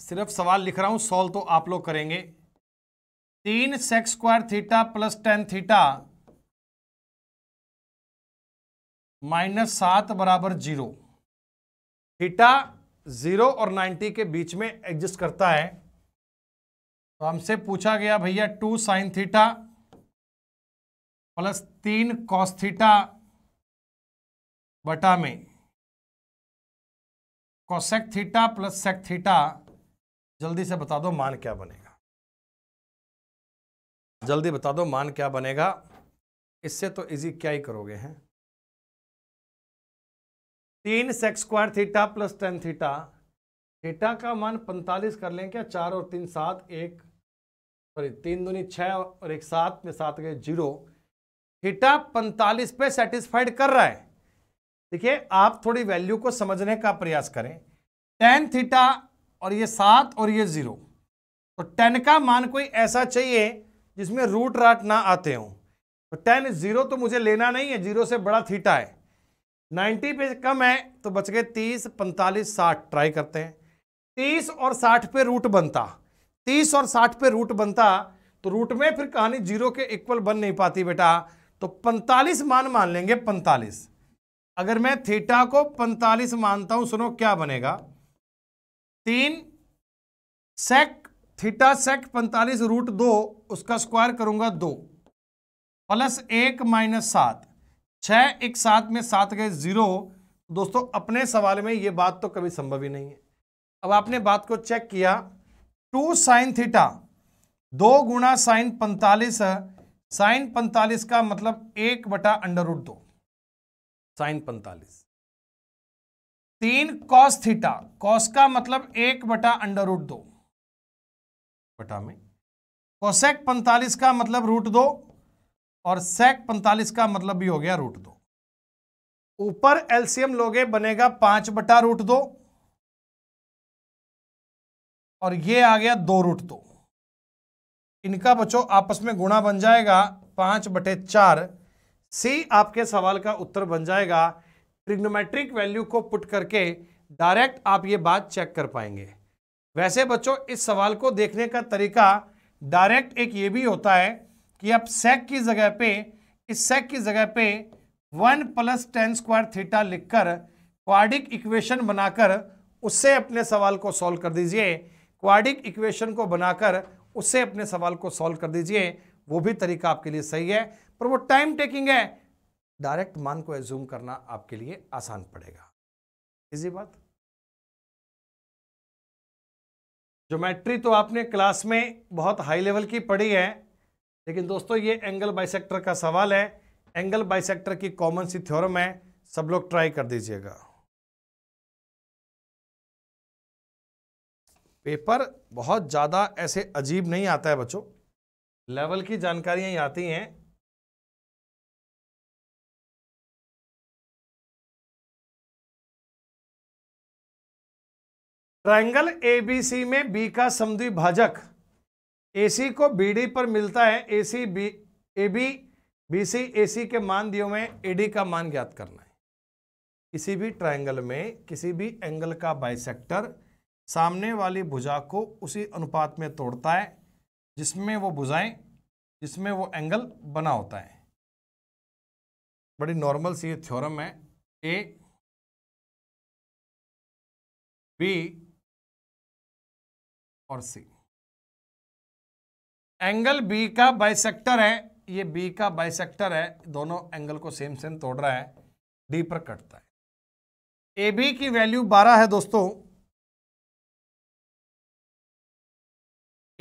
सिर्फ सवाल लिख रहा हूं सॉल्व तो आप लोग करेंगे तीन sec square theta plus ten theta minus सात बराबर जीरो थीटा ज़ीरो और नाइन्टी के बीच में एग्जिस्ट करता है तो हमसे पूछा गया भैया टू साइन थीटा प्लस तीन कॉस थीटा बटा में cosec theta plus sec theta जल्दी से बता दो मान क्या बनेगा जल्दी बता दो मान क्या बनेगा इससे तो इजी क्या ही करोगे हैं तीन sec square theta plus ten theta theta का मान पैंतालीस कर लें क्या चार और तीन सात एक सॉरी तीन दूनी छः और एक सात में सात गए जीरो थीटा पैंतालीस पे सेटिस्फाइड कर रहा है देखिए आप थोड़ी वैल्यू को समझने का प्रयास करें टेन थीटा और ये सात और ये जीरो तो टेन का मान कोई ऐसा चाहिए जिसमें रूट राट ना आते हों तो टेन जीरो तो मुझे लेना नहीं है जीरो से बड़ा थीटा है 90 पे कम है तो बच गए 30, 45, 60 ट्राई करते हैं 30 और 60 पे रूट बनता 30 और 60 पे रूट बनता तो रूट में फिर कहानी जीरो के इक्वल बन नहीं पाती बेटा तो 45 मान मान लेंगे 45 अगर मैं थीटा को 45 मानता हूं सुनो क्या बनेगा तीन सेक थीटा सेक 45 रूट दो उसका स्क्वायर करूंगा दो प्लस एक माइनस सात छह एक साथ में सात गए ज़ीरो तो दोस्तों अपने सवाल में ये बात तो कभी संभव ही नहीं है अब आपने बात को चेक किया टू साइन थीटा दो गुणा साइन पैंतालीस साइन पैंतालीस का मतलब एक बटा अंडर रूट दो साइन पैंतालीस तीन कॉस थीटा कॉस का मतलब एक बटा अंडर रूट दो बटा में कोसेक पैंतालीस का मतलब रूट दो और सेक 45 का मतलब भी हो गया रूट दो ऊपर एलसीएम लोगे बनेगा पांच बटा रूट दो और ये आ गया दो रूट दो इनका बच्चों आपस में गुणा बन जाएगा पांच बटे चार सी आपके सवाल का उत्तर बन जाएगा ट्रिग्नोमेट्रिक वैल्यू को पुट करके डायरेक्ट आप ये बात चेक कर पाएंगे वैसे बच्चों इस सवाल को देखने का तरीका डायरेक्ट एक ये भी होता है कि आप sec की जगह पे इस sec की जगह पे one plus ten square theta लिखकर क्वाडिक इक्वेशन बनाकर उससे अपने सवाल को सॉल्व कर दीजिए क्वाडिक इक्वेशन को बनाकर उससे अपने सवाल को सॉल्व कर दीजिए वो भी तरीका आपके लिए सही है पर वो टाइम टेकिंग है डायरेक्ट मान को एज्यूम करना आपके लिए आसान पड़ेगा इजी बात ज्योमेट्री तो आपने क्लास में बहुत हाई लेवल की पढ़ी है लेकिन दोस्तों ये एंगल बाइसेक्टर का सवाल है एंगल बाइसेक्टर की कॉमन सी थ्योरम है सब लोग ट्राई कर दीजिएगा पेपर बहुत ज़्यादा ऐसे अजीब नहीं आता है बच्चों लेवल की जानकारियाँ ही आती हैं ट्रायंगल एबीसी में बी का समद्विभाजक भाजक एसी को बीडी पर मिलता है AC B A B B C A C के मान दिए हुए ए एडी का मान ज्ञात करना है किसी भी ट्रायंगल में किसी भी एंगल का बाइसेक्टर सामने वाली भुजा को उसी अनुपात में तोड़ता है जिसमें वो भुजाएं जिसमें वो एंगल बना होता है बड़ी नॉर्मल सी ये थ्योरम है ए बी और सी एंगल बी का बाइसेक्टर है ये बी का बाइसेक्टर है दोनों एंगल को सेम सेम तोड़ रहा है डी पर कटता है ए बी की वैल्यू 12 है दोस्तों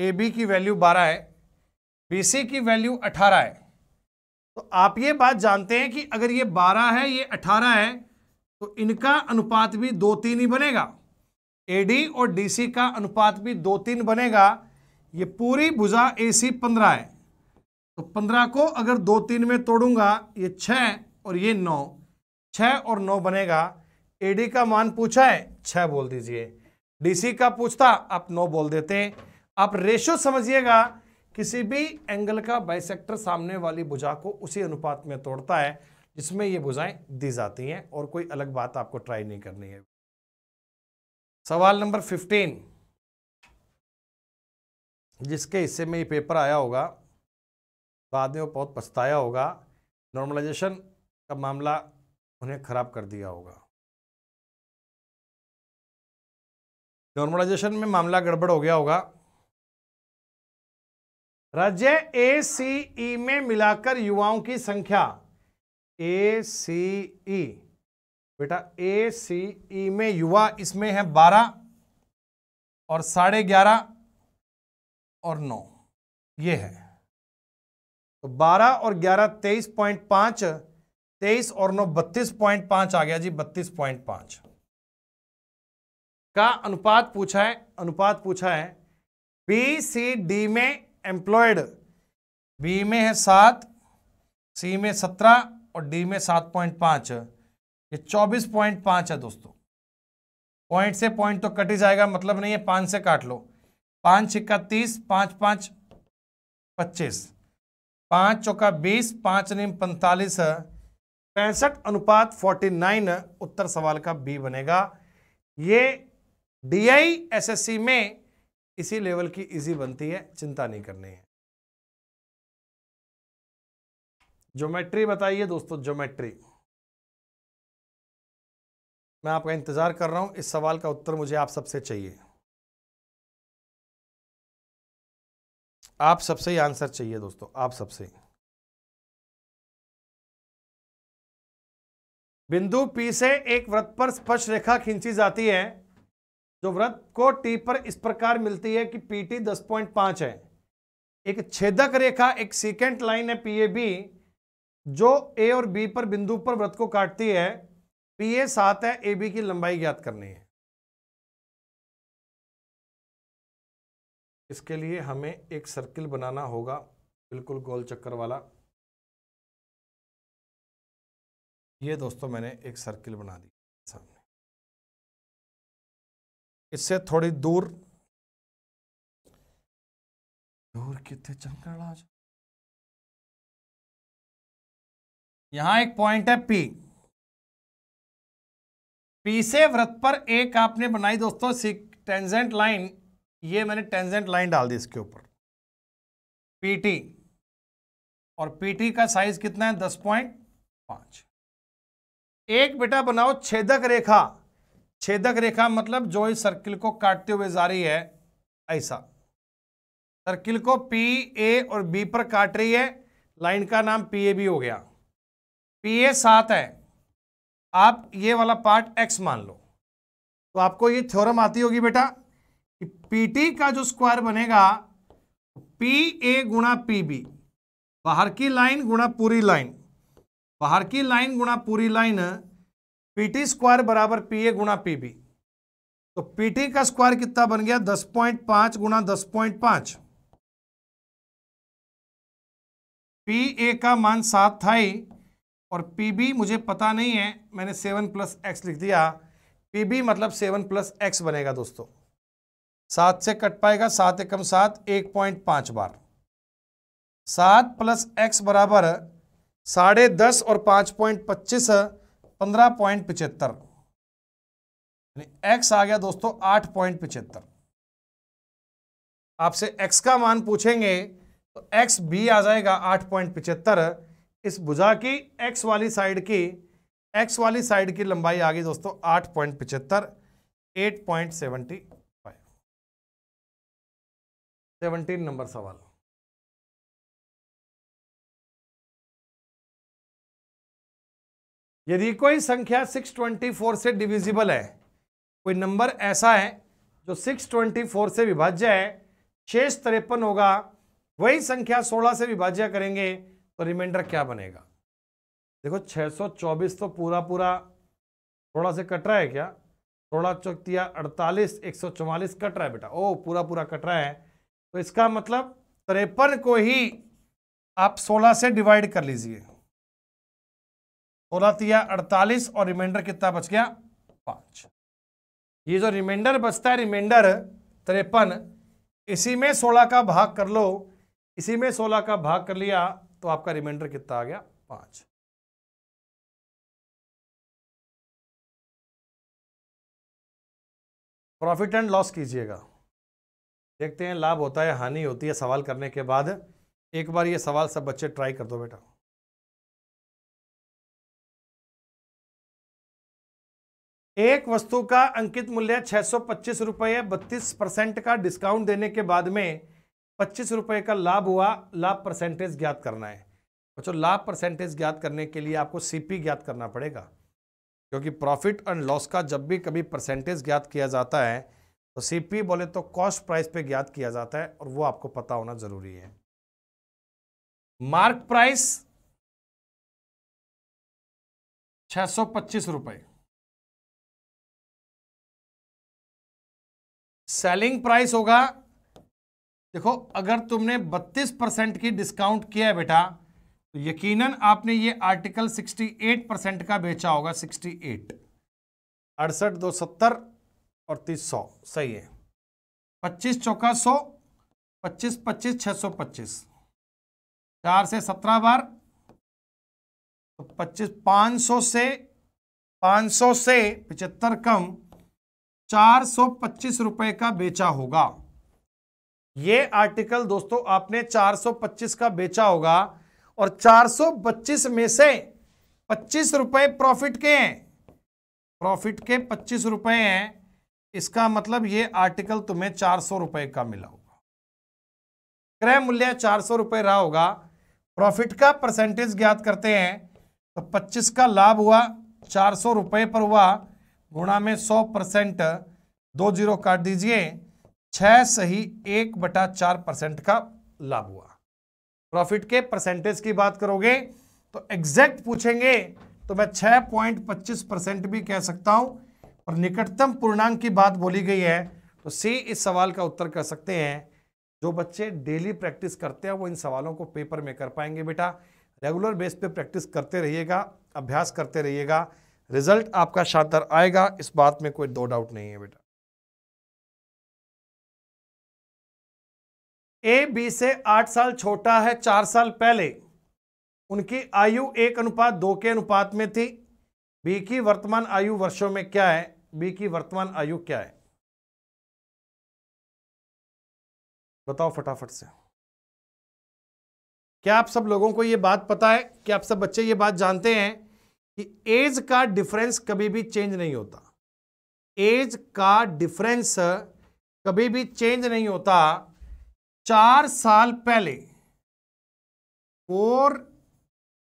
ए बी की वैल्यू 12 है बी सी की वैल्यू 18 है तो आप ये बात जानते हैं कि अगर ये 12 है ये 18 है तो इनका अनुपात भी दो तीन ही बनेगा ए डी और डी सी का अनुपात भी दो तीन बनेगा ये पूरी भुजा ए सी पंद्रह है तो पंद्रह को अगर दो तीन में तोड़ूंगा ये छः और ये नौ छ और नौ बनेगा ए डी का मान पूछा है छः बोल दीजिए डी सी का पूछता आप नौ बोल देते आप रेशो समझिएगा किसी भी एंगल का बाइसेक्टर सामने वाली भुजा को उसी अनुपात में तोड़ता है जिसमें ये भुजाएं दी जाती हैं और कोई अलग बात आपको ट्राई नहीं करनी है सवाल नंबर फिफ्टीन जिसके हिस्से में ये पेपर आया होगा बाद में वो बहुत पछताया होगा नॉर्मलाइजेशन का मामला उन्हें ख़राब कर दिया होगा नॉर्मलाइजेशन में मामला गड़बड़ हो गया होगा राज्य ए सी ई में मिलाकर युवाओं की संख्या ए सी ई बेटा ए सी ई में युवा इसमें है बारह और साढ़े ग्यारह और नौ ये है तो बारह और ग्यारह तेईस पॉइंट पांच तेईस और नौ बत्तीस पॉइंट पांच आ गया जी बत्तीस पॉइंट पांच का अनुपात पूछा है अनुपात पूछा है बी सी डी में एम्प्लॉयड बी में है सात सी में सत्रह और डी में सात पॉइंट पांच ये चौबीस पॉइंट पांच है दोस्तों पॉइंट से पॉइंट तो कट ही जाएगा मतलब नहीं है पांच से काट लो पाँच छिक्का तीस पाँच पाँच पच्चीस पाँच चौका बीस पाँच निम पैंतालीस पैंसठ अनुपात फोर्टी नाइन उत्तर सवाल का बी बनेगा ये डीआई एसएससी में इसी लेवल की इजी बनती है चिंता नहीं करनी है ज्योमेट्री बताइए दोस्तों ज्योमेट्री मैं आपका इंतजार कर रहा हूं इस सवाल का उत्तर मुझे आप सबसे चाहिए आप सबसे ही आंसर चाहिए दोस्तों आप सबसे बिंदु पी से एक व्रत पर स्पर्श रेखा खींची जाती है जो व्रत को टी पर इस प्रकार मिलती है कि पी टी दस पॉइंट पांच है एक छेदक रेखा एक सीकेंट लाइन है पी ए बी जो ए और बी पर बिंदु पर व्रत को काटती है पी ए सात है ए बी की लंबाई ज्ञात करनी है इसके लिए हमें एक सर्किल बनाना होगा बिल्कुल गोल चक्कर वाला ये दोस्तों मैंने एक सर्किल बना दी सामने इससे थोड़ी दूर दूर कितने जंगल आज यहां एक पॉइंट है पी पी से वृत्त पर एक आपने बनाई दोस्तों टेंजेंट लाइन ये मैंने टेंजेंट लाइन डाल दी इसके ऊपर पीटी और पीटी का साइज कितना है दस पॉइंट पांच एक बेटा बनाओ छेदक रेखा छेदक रेखा मतलब जो इस सर्किल को काटते हुए जा रही है ऐसा सर्किल को पी ए और बी पर काट रही है लाइन का नाम पी ए बी हो गया पी ए सात है आप ये वाला पार्ट एक्स मान लो तो आपको ये थ्योरम आती होगी बेटा कि पीटी का जो स्क्वायर बनेगा पी ए गुणा पी बी बाहर की लाइन गुणा पूरी लाइन बाहर की लाइन गुणा पूरी लाइन पीटी स्क्वायर बराबर पी ए गुणा पी बी तो पीटी का स्क्वायर कितना बन गया दस पॉइंट पांच गुणा दस पॉइंट पांच पी ए का मान सात था ही और पी बी मुझे पता नहीं है मैंने सेवन प्लस एक्स लिख दिया पी बी मतलब सेवन प्लस एक्स बनेगा दोस्तों सात से कट पाएगा सात एकम सात एक पॉइंट पाँच बार सात प्लस एक्स बराबर साढ़े दस और पाँच पॉइंट पच्चीस पंद्रह पॉइंट पिछहत्तर एक्स आ गया दोस्तों आठ पॉइंट पिछहत्तर आपसे एक्स का मान पूछेंगे तो एक्स बी आ जाएगा आठ पॉइंट पिचहत्तर इस भुजा की एक्स वाली साइड की एक्स वाली साइड की लंबाई आ गई दोस्तों आठ पॉइंट पिचहत्तर eight point seventy seventeen number सवाल यदि कोई संख्या 624 से डिविजिबल है कोई नंबर ऐसा है जो 624 से विभाज्य है शेष तिरपन होगा वही संख्या 16 से विभाज्य करेंगे तो रिमाइंडर क्या बनेगा देखो 624 तो पूरा पूरा थोड़ा से कट रहा है क्या थोड़ा चौकिया 48 144 कट रहा है बेटा ओ पूरा पूरा कट रहा है तो इसका मतलब तिरपन को ही आप 16 से डिवाइड कर लीजिए सोलह तिया अड़तालीस और रिमाइंडर कितना बच गया पांच ये जो रिमाइंडर बचता है रिमाइंडर तिरपन इसी में सोलह का भाग कर लो इसी में सोलह का भाग कर लिया तो आपका रिमाइंडर कितना आ गया पांच प्रॉफिट एंड लॉस कीजिएगा देखते हैं लाभ होता है हानि होती है सवाल करने के बाद एक बार ये सवाल सब बच्चे ट्राई कर दो बेटा एक वस्तु का अंकित मूल्य छह सौ पच्चीस रुपये बत्तीस परसेंट का डिस्काउंट देने के बाद में पच्चीस रुपये का लाभ हुआ लाभ परसेंटेज ज्ञात करना है बच्चों तो लाभ परसेंटेज ज्ञात करने के लिए आपको सीपी ज्ञात करना पड़ेगा क्योंकि प्रॉफिट एंड लॉस का जब भी कभी परसेंटेज ज्ञात किया जाता है तो सीपी बोले तो कॉस्ट प्राइस पे ज्ञात किया जाता है और वो आपको पता होना जरूरी है मार्क प्राइस छह सौ पच्चीस रुपए सेलिंग प्राइस होगा देखो अगर तुमने 32 परसेंट की डिस्काउंट किया है बेटा तो यकीनन आपने ये आर्टिकल 68 परसेंट का बेचा होगा 68 अड़सठ दो सत्तर तीस सौ सही है पच्चीस चौका सौ पच्चीस पच्चीस छः सौ पच्चीस चार से सत्रह बार तो पच्चीस पाँच सौ से पाँच सौ से पचहत्तर कम चार सौ पच्चीस रुपये का बेचा होगा ये आर्टिकल दोस्तों आपने चार सौ पच्चीस का बेचा होगा और चार पच्चीस में से पच्चीस रुपए प्रॉफिट के हैं प्रॉफिट के पच्चीस रुपए हैं इसका मतलब ये आर्टिकल तुम्हें चार सौ रुपए का मिला होगा क्रय मूल्य चार सौ रुपए रहा होगा प्रॉफिट का परसेंटेज ज्ञात करते हैं तो पच्चीस का लाभ हुआ चार सौ रुपए पर हुआ गुणा में सौ परसेंट दो जीरो काट दीजिए छह सही एक बटा चार परसेंट का लाभ हुआ प्रॉफिट के परसेंटेज की बात करोगे तो एग्जैक्ट पूछेंगे तो मैं छह पॉइंट पच्चीस परसेंट भी कह सकता हूं और निकटतम पूर्णांक की बात बोली गई है तो सी इस सवाल का उत्तर कर सकते हैं जो बच्चे डेली प्रैक्टिस करते हैं वो इन सवालों को पेपर में कर पाएंगे बेटा रेगुलर बेस पे प्रैक्टिस करते रहिएगा अभ्यास करते रहिएगा रिजल्ट आपका शानदार आएगा इस बात में कोई दो डाउट नहीं है बेटा ए बी से आठ साल छोटा है चार साल पहले उनकी आयु एक अनुपात दो के अनुपात में थी बी की वर्तमान आयु वर्षों में क्या है बी की वर्तमान आयु क्या है बताओ फटाफट से क्या आप सब लोगों को यह बात पता है कि आप सब बच्चे ये बात जानते हैं कि एज का डिफरेंस कभी भी चेंज नहीं होता एज का डिफरेंस कभी भी चेंज नहीं होता चार साल पहले फोर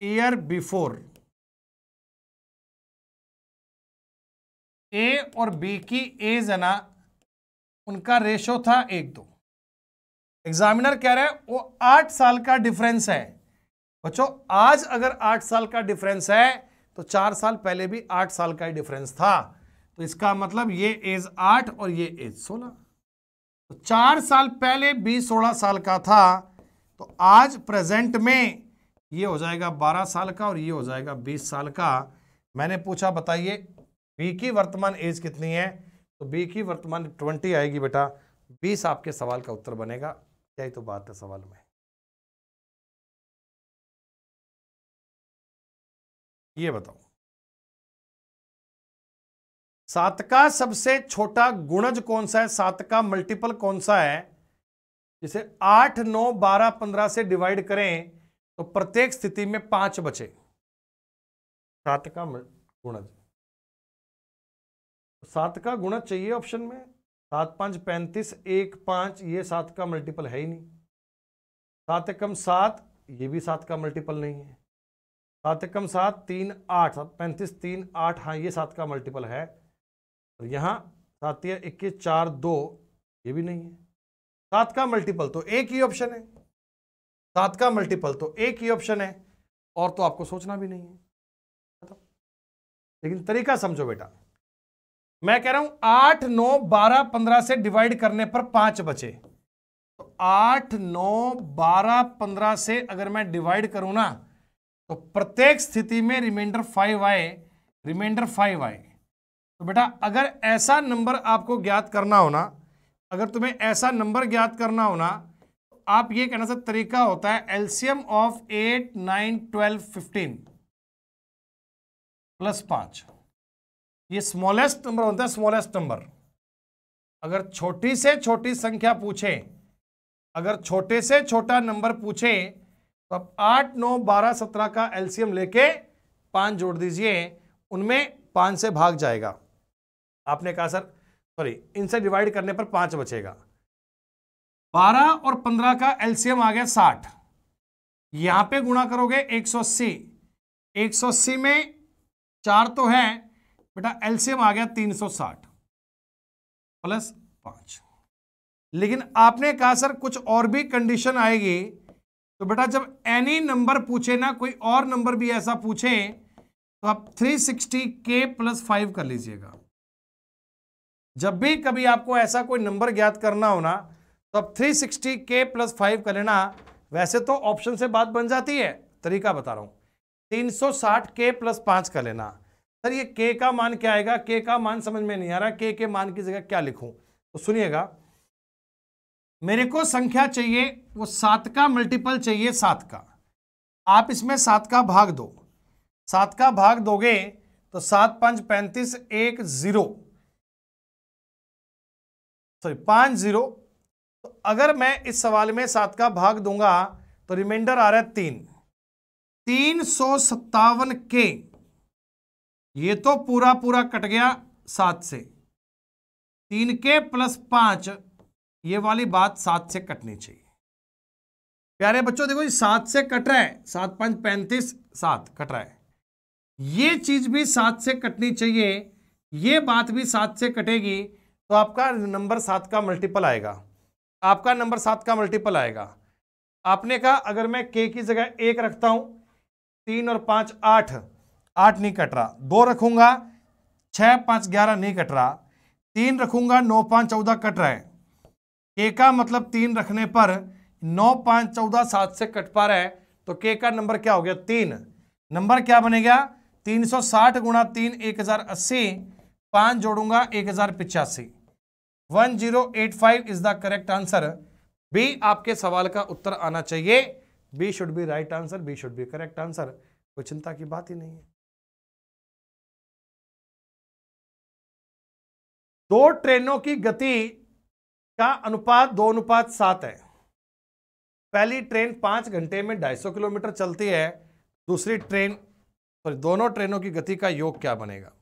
ईयर बिफोर ए और बी की ए जना उनका रेशो था एक दो एग्जामिनर कह रहा है वो आठ साल का डिफरेंस है बच्चों आज अगर आठ साल का डिफरेंस है तो चार साल पहले भी आठ साल का ही डिफरेंस था तो इसका मतलब ये एज आठ और ये एज सोलह तो चार साल पहले बी सोलह साल का था तो आज प्रेजेंट में ये हो जाएगा बारह साल का और ये हो जाएगा बीस साल का मैंने पूछा बताइए बी की वर्तमान एज कितनी है तो बी की वर्तमान ट्वेंटी आएगी बेटा बीस आपके सवाल का उत्तर बनेगा यही तो बात है सवाल में ये बताओ सात का सबसे छोटा गुणज कौन सा है सात का मल्टीपल कौन सा है जिसे आठ नौ बारह पंद्रह से डिवाइड करें तो प्रत्येक स्थिति में पांच बचे सात का गुणज सात का गुणा चाहिए ऑप्शन में सात पाँच पैंतीस एक पाँच ये सात का मल्टीपल है ही नहीं सात एकम सात ये भी सात का मल्टीपल नहीं है सात एकम सात तीन आठ सात पैंतीस तीन आठ हाँ ये सात का मल्टीपल है और यहाँ सात या इक्कीस चार दो ये भी नहीं है सात का मल्टीपल तो एक ही ऑप्शन है सात का मल्टीपल तो एक ही ऑप्शन है और तो आपको सोचना भी नहीं है लेकिन तरीका समझो बेटा मैं कह रहा हूं आठ नौ बारह पंद्रह से डिवाइड करने पर पांच बचे तो आठ नौ बारह पंद्रह से अगर मैं डिवाइड करूं ना तो प्रत्येक स्थिति में रिमाइंडर फाइव आए रिमाइंडर फाइव आए तो बेटा अगर ऐसा नंबर आपको ज्ञात करना होना अगर तुम्हें ऐसा नंबर ज्ञात करना होना तो आप ये कहना सा तरीका होता है LCM of eight nine twelve fifteen plus पांच ये स्मॉलेस्ट नंबर होता है स्मॉलेस्ट नंबर अगर छोटी से छोटी संख्या पूछे अगर छोटे से छोटा नंबर पूछे तो आप आठ नौ बारह सत्रह का एलसीएम लेके पांच जोड़ दीजिए उनमें पांच से भाग जाएगा आपने कहा सर सॉरी इनसे डिवाइड करने पर पांच बचेगा बारह और पंद्रह का एलसीएम आ गया साठ यहां पे गुणा करोगे एक सौ अस्सी एक सौ अस्सी में चार तो है बेटा एलसीएम आ गया 360 प्लस पांच लेकिन आपने कहा सर कुछ और भी कंडीशन आएगी तो बेटा जब एनी नंबर पूछे ना कोई और नंबर भी ऐसा पूछे तो आप 360 के प्लस फाइव कर लीजिएगा जब भी कभी आपको ऐसा कोई नंबर ज्ञात करना हो ना तो आप 360 के प्लस फाइव कर लेना वैसे तो ऑप्शन से बात बन जाती है तरीका बता रहा हूं 360 के प्लस पांच कर लेना सर ये के का मान क्या आएगा के का मान समझ में नहीं आ रहा के के मान की जगह क्या लिखूं तो सुनिएगा मेरे को संख्या चाहिए वो सात का मल्टीपल चाहिए सात का आप इसमें सात का भाग दो सात का भाग दोगे तो सात पांच पैंतीस एक जीरो सॉरी पांच जीरो तो अगर मैं इस सवाल में सात का भाग दूंगा तो रिमाइंडर आ रहा है तीन तीन सौ सत्तावन के ये तो पूरा पूरा कट गया सात से तीन के प्लस पांच ये वाली बात सात से कटनी चाहिए प्यारे बच्चों देखो ये सात से कट रहा है सात पांच पैंतीस सात कट रहा है ये चीज भी सात से कटनी चाहिए ये बात भी सात से कटेगी तो आपका नंबर सात का मल्टीपल आएगा आपका नंबर सात का मल्टीपल आएगा आपने कहा अगर मैं के की जगह एक रखता हूं तीन और पांच आठ आठ नहीं कट रहा दो रखूंगा छह पाँच ग्यारह नहीं कट रहा तीन रखूंगा नौ पाँच चौदह कट रहा है के का मतलब तीन रखने पर नौ पाँच चौदह सात से कट पा रहा है तो के का नंबर क्या हो गया तीन नंबर क्या बनेगा तीन सौ साठ गुणा तीन एक हज़ार अस्सी पाँच जोड़ूंगा एक हज़ार पिचासी one zero eight five is the correct answer B आपके सवाल का उत्तर आना चाहिए B should be right answer B should be correct answer कोई चिंता की बात ही नहीं है दो ट्रेनों की गति का अनुपात दो अनुपात सात है पहली ट्रेन पांच घंटे में ढाई सौ किलोमीटर चलती है दूसरी ट्रेन सॉरी दोनों ट्रेनों की गति का योग क्या बनेगा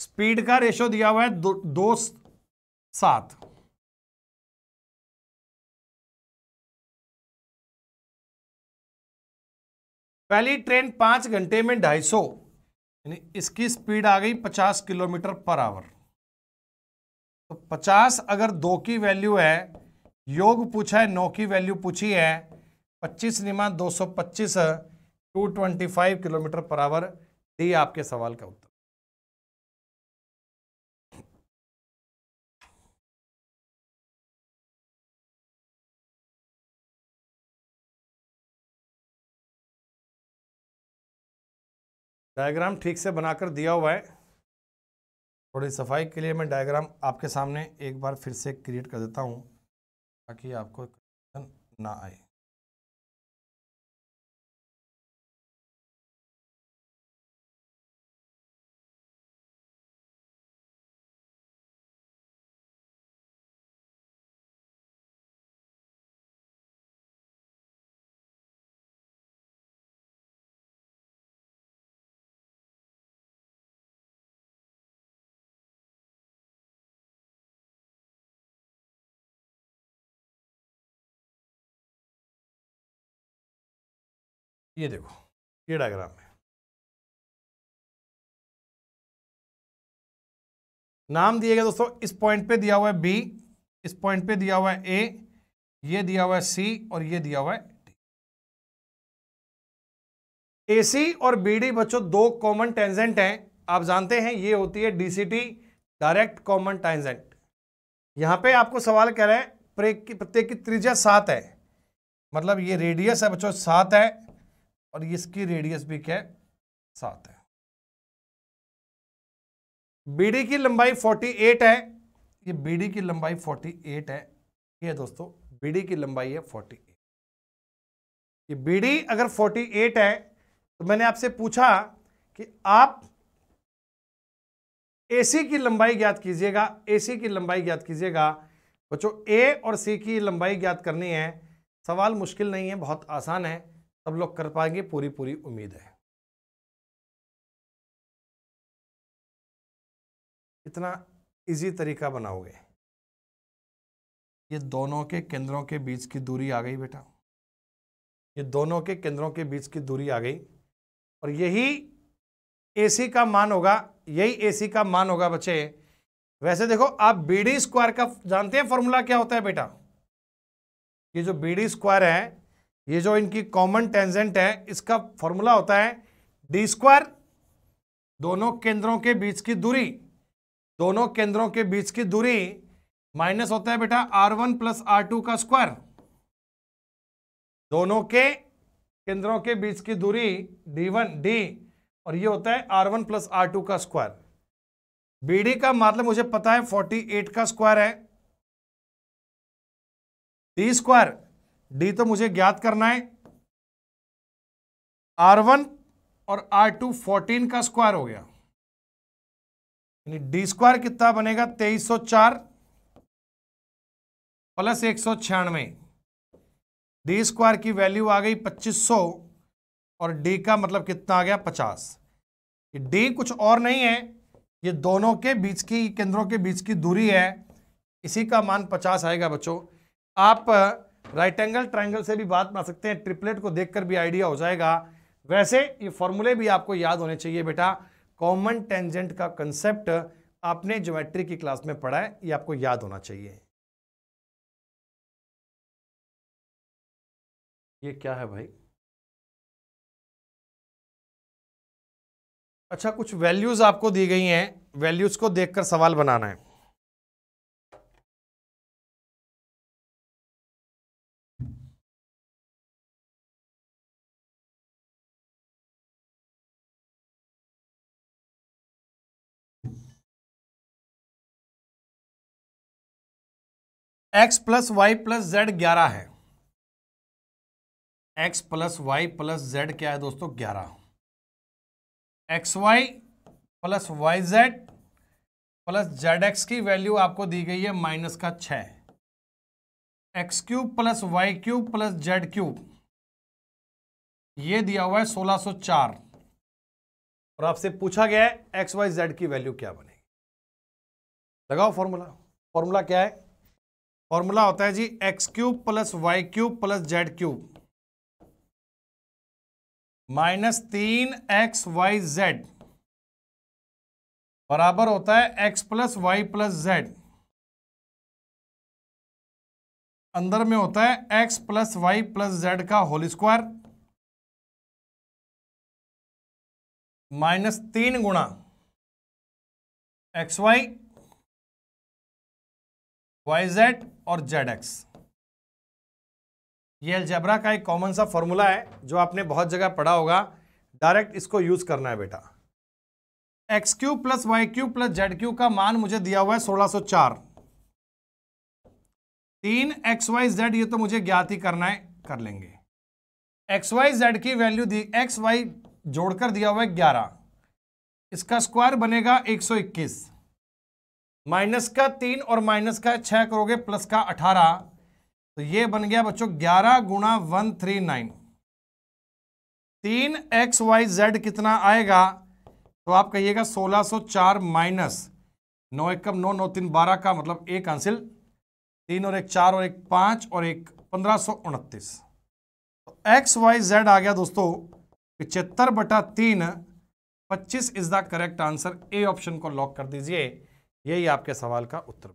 स्पीड का रेशो दिया हुआ है दो, दो सात पहली ट्रेन पांच घंटे में ढाई सौ यानी इसकी स्पीड आ गई पचास किलोमीटर पर आवर तो पचास अगर दो की वैल्यू है योग पूछा है नौ की वैल्यू पूछी है पच्चीस निमा दो सौ पच्चीस two twenty five kilometre per hour D आपके सवाल का उत्तर डायग्राम ठीक से बनाकर दिया हुआ है थोड़ी सफाई के लिए मैं डायग्राम आपके सामने एक बार फिर से क्रिएट कर देता हूँ ताकि आपको ना आए ये देखो ये डायग्राम है नाम दिए गए दोस्तों इस पॉइंट पे दिया हुआ है बी इस पॉइंट पे दिया हुआ है ए ये दिया हुआ है सी और ये दिया हुआ है डी एसी और बीडी बच्चों दो कॉमन टेंजेंट हैं आप जानते हैं ये होती है डीसीटी डायरेक्ट कॉमन टेंजेंट यहां पे आपको सवाल कह रहे हैं प्रत्येक की त्रिज्या सात है मतलब ये रेडियस है बच्चों सात है और इसकी रेडियस भी क्या है सात है बीडी की लंबाई 48 है ये बीडी की लंबाई 48 है ये दोस्तों बीडी की लंबाई है 48 ये बीडी अगर 48 है तो मैंने आपसे पूछा कि आप एसी की लंबाई ज्ञात कीजिएगा एसी की लंबाई ज्ञात कीजिएगा बच्चों ए और सी की लंबाई ज्ञात करनी है सवाल मुश्किल नहीं है बहुत आसान है सब लोग कर पाएंगे पूरी पूरी उम्मीद है इतना इजी तरीका बनाओगे ये दोनों के केंद्रों के बीच की दूरी आ गई बेटा ये दोनों के केंद्रों के बीच की दूरी आ गई और यही ए का मान होगा यही ए का मान होगा बच्चे वैसे देखो आप बी डी स्क्वायर का जानते हैं फॉर्मूला क्या होता है बेटा ये जो बी स्क्वायर है ये जो इनकी कॉमन टेंजेंट है इसका फॉर्मूला होता है डी स्क्वायर दोनों केंद्रों के बीच की दूरी दोनों केंद्रों के बीच की दूरी माइनस होता है बेटा R one plus R two का स्क्वायर दोनों के केंद्रों के बीच की दूरी डी वन डी और ये होता है R one plus R two का स्क्वायर बी डी का मतलब मुझे पता है फोर्टी एट का स्क्वायर है डी स्क्वायर डी तो मुझे ज्ञात करना है आर वन और आर टू फोर्टीन का स्क्वायर हो गया यानी डी स्क्वायर कितना बनेगा तेईस सौ चार प्लस एक सौ छियानवे डी स्क्वायर की वैल्यू आ गई पच्चीस सौ और डी का मतलब कितना आ गया पचास डी कुछ और नहीं है ये दोनों के बीच की केंद्रों के बीच की दूरी है इसी का मान पचास आएगा बच्चों आप राइट एंगल ट्राइंगल से भी बात बना सकते हैं ट्रिपलेट को देखकर भी आइडिया हो जाएगा वैसे ये फॉर्मूले भी आपको याद होने चाहिए बेटा कॉमन टेंजेंट का कंसेप्ट आपने ज्योमेट्री की क्लास में पढ़ा है ये आपको याद होना चाहिए ये क्या है भाई अच्छा कुछ वैल्यूज़ आपको दी गई हैं वैल्यूज़ को देखकर सवाल बनाना है X plus Y plus Z ग्यारह है X plus Y plus Z क्या है दोस्तों ग्यारह X Y plus Y Z plus Z X की वैल्यू आपको दी गई है माइनस का छ X cube plus Y cube plus Z cube ये दिया हुआ है 1604 और आपसे पूछा गया है एक्स वाई जेड की वैल्यू क्या बनेगी लगाओ फॉर्मूला फॉर्मूला क्या है फॉर्मूला होता है जी X cube plus Y cube plus Z cube minus तीन एक्स वाई जेड बराबर होता है X plus Y plus Z अंदर में होता है X plus Y plus Z का होल स्क्वायर माइनस तीन गुणा एक्स वाई वाई जेड और जेड एक्स ये एल्जेब्रा का एक कॉमन सा फॉर्मूला है जो आपने बहुत जगह पढ़ा होगा डायरेक्ट इसको यूज करना है बेटा X cube plus Y cube plus Z cube का मान मुझे दिया हुआ है 1604 तीन एक्स वाई जेड ये तो मुझे ज्ञात ही करना है कर लेंगे एक्स वाई जेड की वैल्यू दी एक्स वाई जोड़कर दिया हुआ है ग्यारह इसका स्क्वायर बनेगा 121 माइनस का तीन और माइनस का छह करोगे प्लस का अठारह तो ये बन गया बच्चों ग्यारह गुणा वन थ्री नाइन तीन एक्स वाई जेड कितना आएगा तो आप कहिएगा सोलह सौ चार माइनस नौ एक कम नौ नौ तीन बारह का मतलब एक आंसिल तीन और एक चार और एक पांच और एक पंद्रह सौ उनतीस तो एक्स वाई जेड आ गया दोस्तों पिछहत्तर बटा तीन पच्चीस is the correct answer A option को लॉक कर दीजिए यही आपके सवाल का उत्तर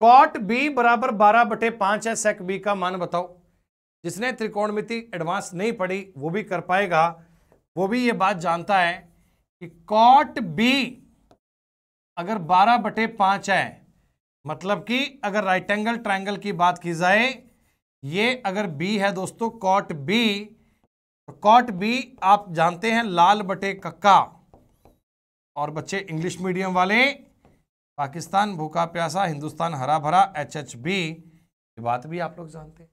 कॉट बी बराबर बारह बटे पांच है सेक बी का मान बताओ जिसने त्रिकोणमिति एडवांस नहीं पढ़ी वो भी कर पाएगा वो भी ये बात जानता है कि कॉट बी अगर बारह बटे पांच है मतलब कि अगर राइट एंगल ट्राइंगल की बात की जाए ये अगर बी है दोस्तों कॉट बी तो कॉट बी आप जानते हैं लाल बटे कक्का और बच्चे इंग्लिश मीडियम वाले पाकिस्तान भूखा प्यासा हिंदुस्तान हरा भरा एच एच बी ये बात भी आप लोग जानते हैं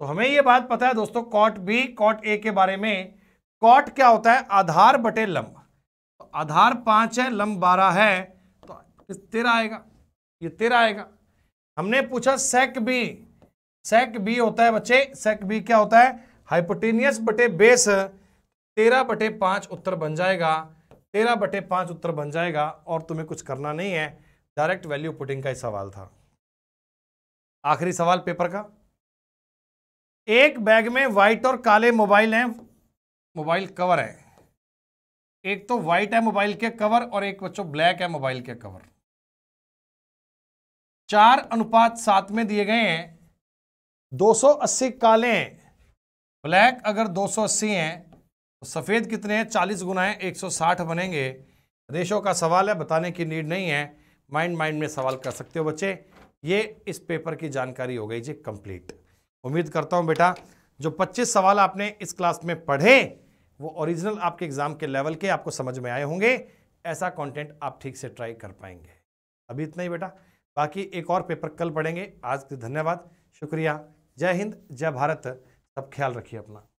तो हमें ये बात पता है दोस्तों कॉट बी कॉट ए के बारे में कॉट क्या होता है आधार बटे लंब तो आधार पाँच है लंब बारह है तो तेरह आएगा ये तेरह आएगा हमने पूछा सेक बी सेक बी होता है बच्चे सेक बी क्या होता है हाइपोटीनियस बटे बेस तेरह बटे पाँच उत्तर बन जाएगा तेरह बटे पाँच उत्तर बन जाएगा और तुम्हें कुछ करना नहीं है डायरेक्ट वैल्यू पुटिंग का ही सवाल था आखिरी सवाल पेपर का एक बैग में वाइट और काले मोबाइल हैं मोबाइल कवर है एक तो व्हाइट है मोबाइल के कवर और एक बच्चों ब्लैक है मोबाइल के कवर चार अनुपात सात में दिए गए हैं 280 काले हैं ब्लैक अगर 280 हैं सफ़ेद कितने हैं चालीस है एक सौ साठ बनेंगे रेशो का सवाल है बताने की नीड नहीं है माइंड माइंड में सवाल कर सकते हो बच्चे ये इस पेपर की जानकारी हो गई जी कंप्लीट उम्मीद करता हूँ बेटा जो 25 सवाल आपने इस क्लास में पढ़े वो ओरिजिनल आपके एग्ज़ाम के लेवल के आपको समझ में आए होंगे ऐसा कंटेंट आप ठीक से ट्राई कर पाएंगे अभी इतना ही बेटा बाकी एक और पेपर कल पढ़ेंगे आज के धन्यवाद शुक्रिया जय हिंद जय भारत सब ख्याल रखिए अपना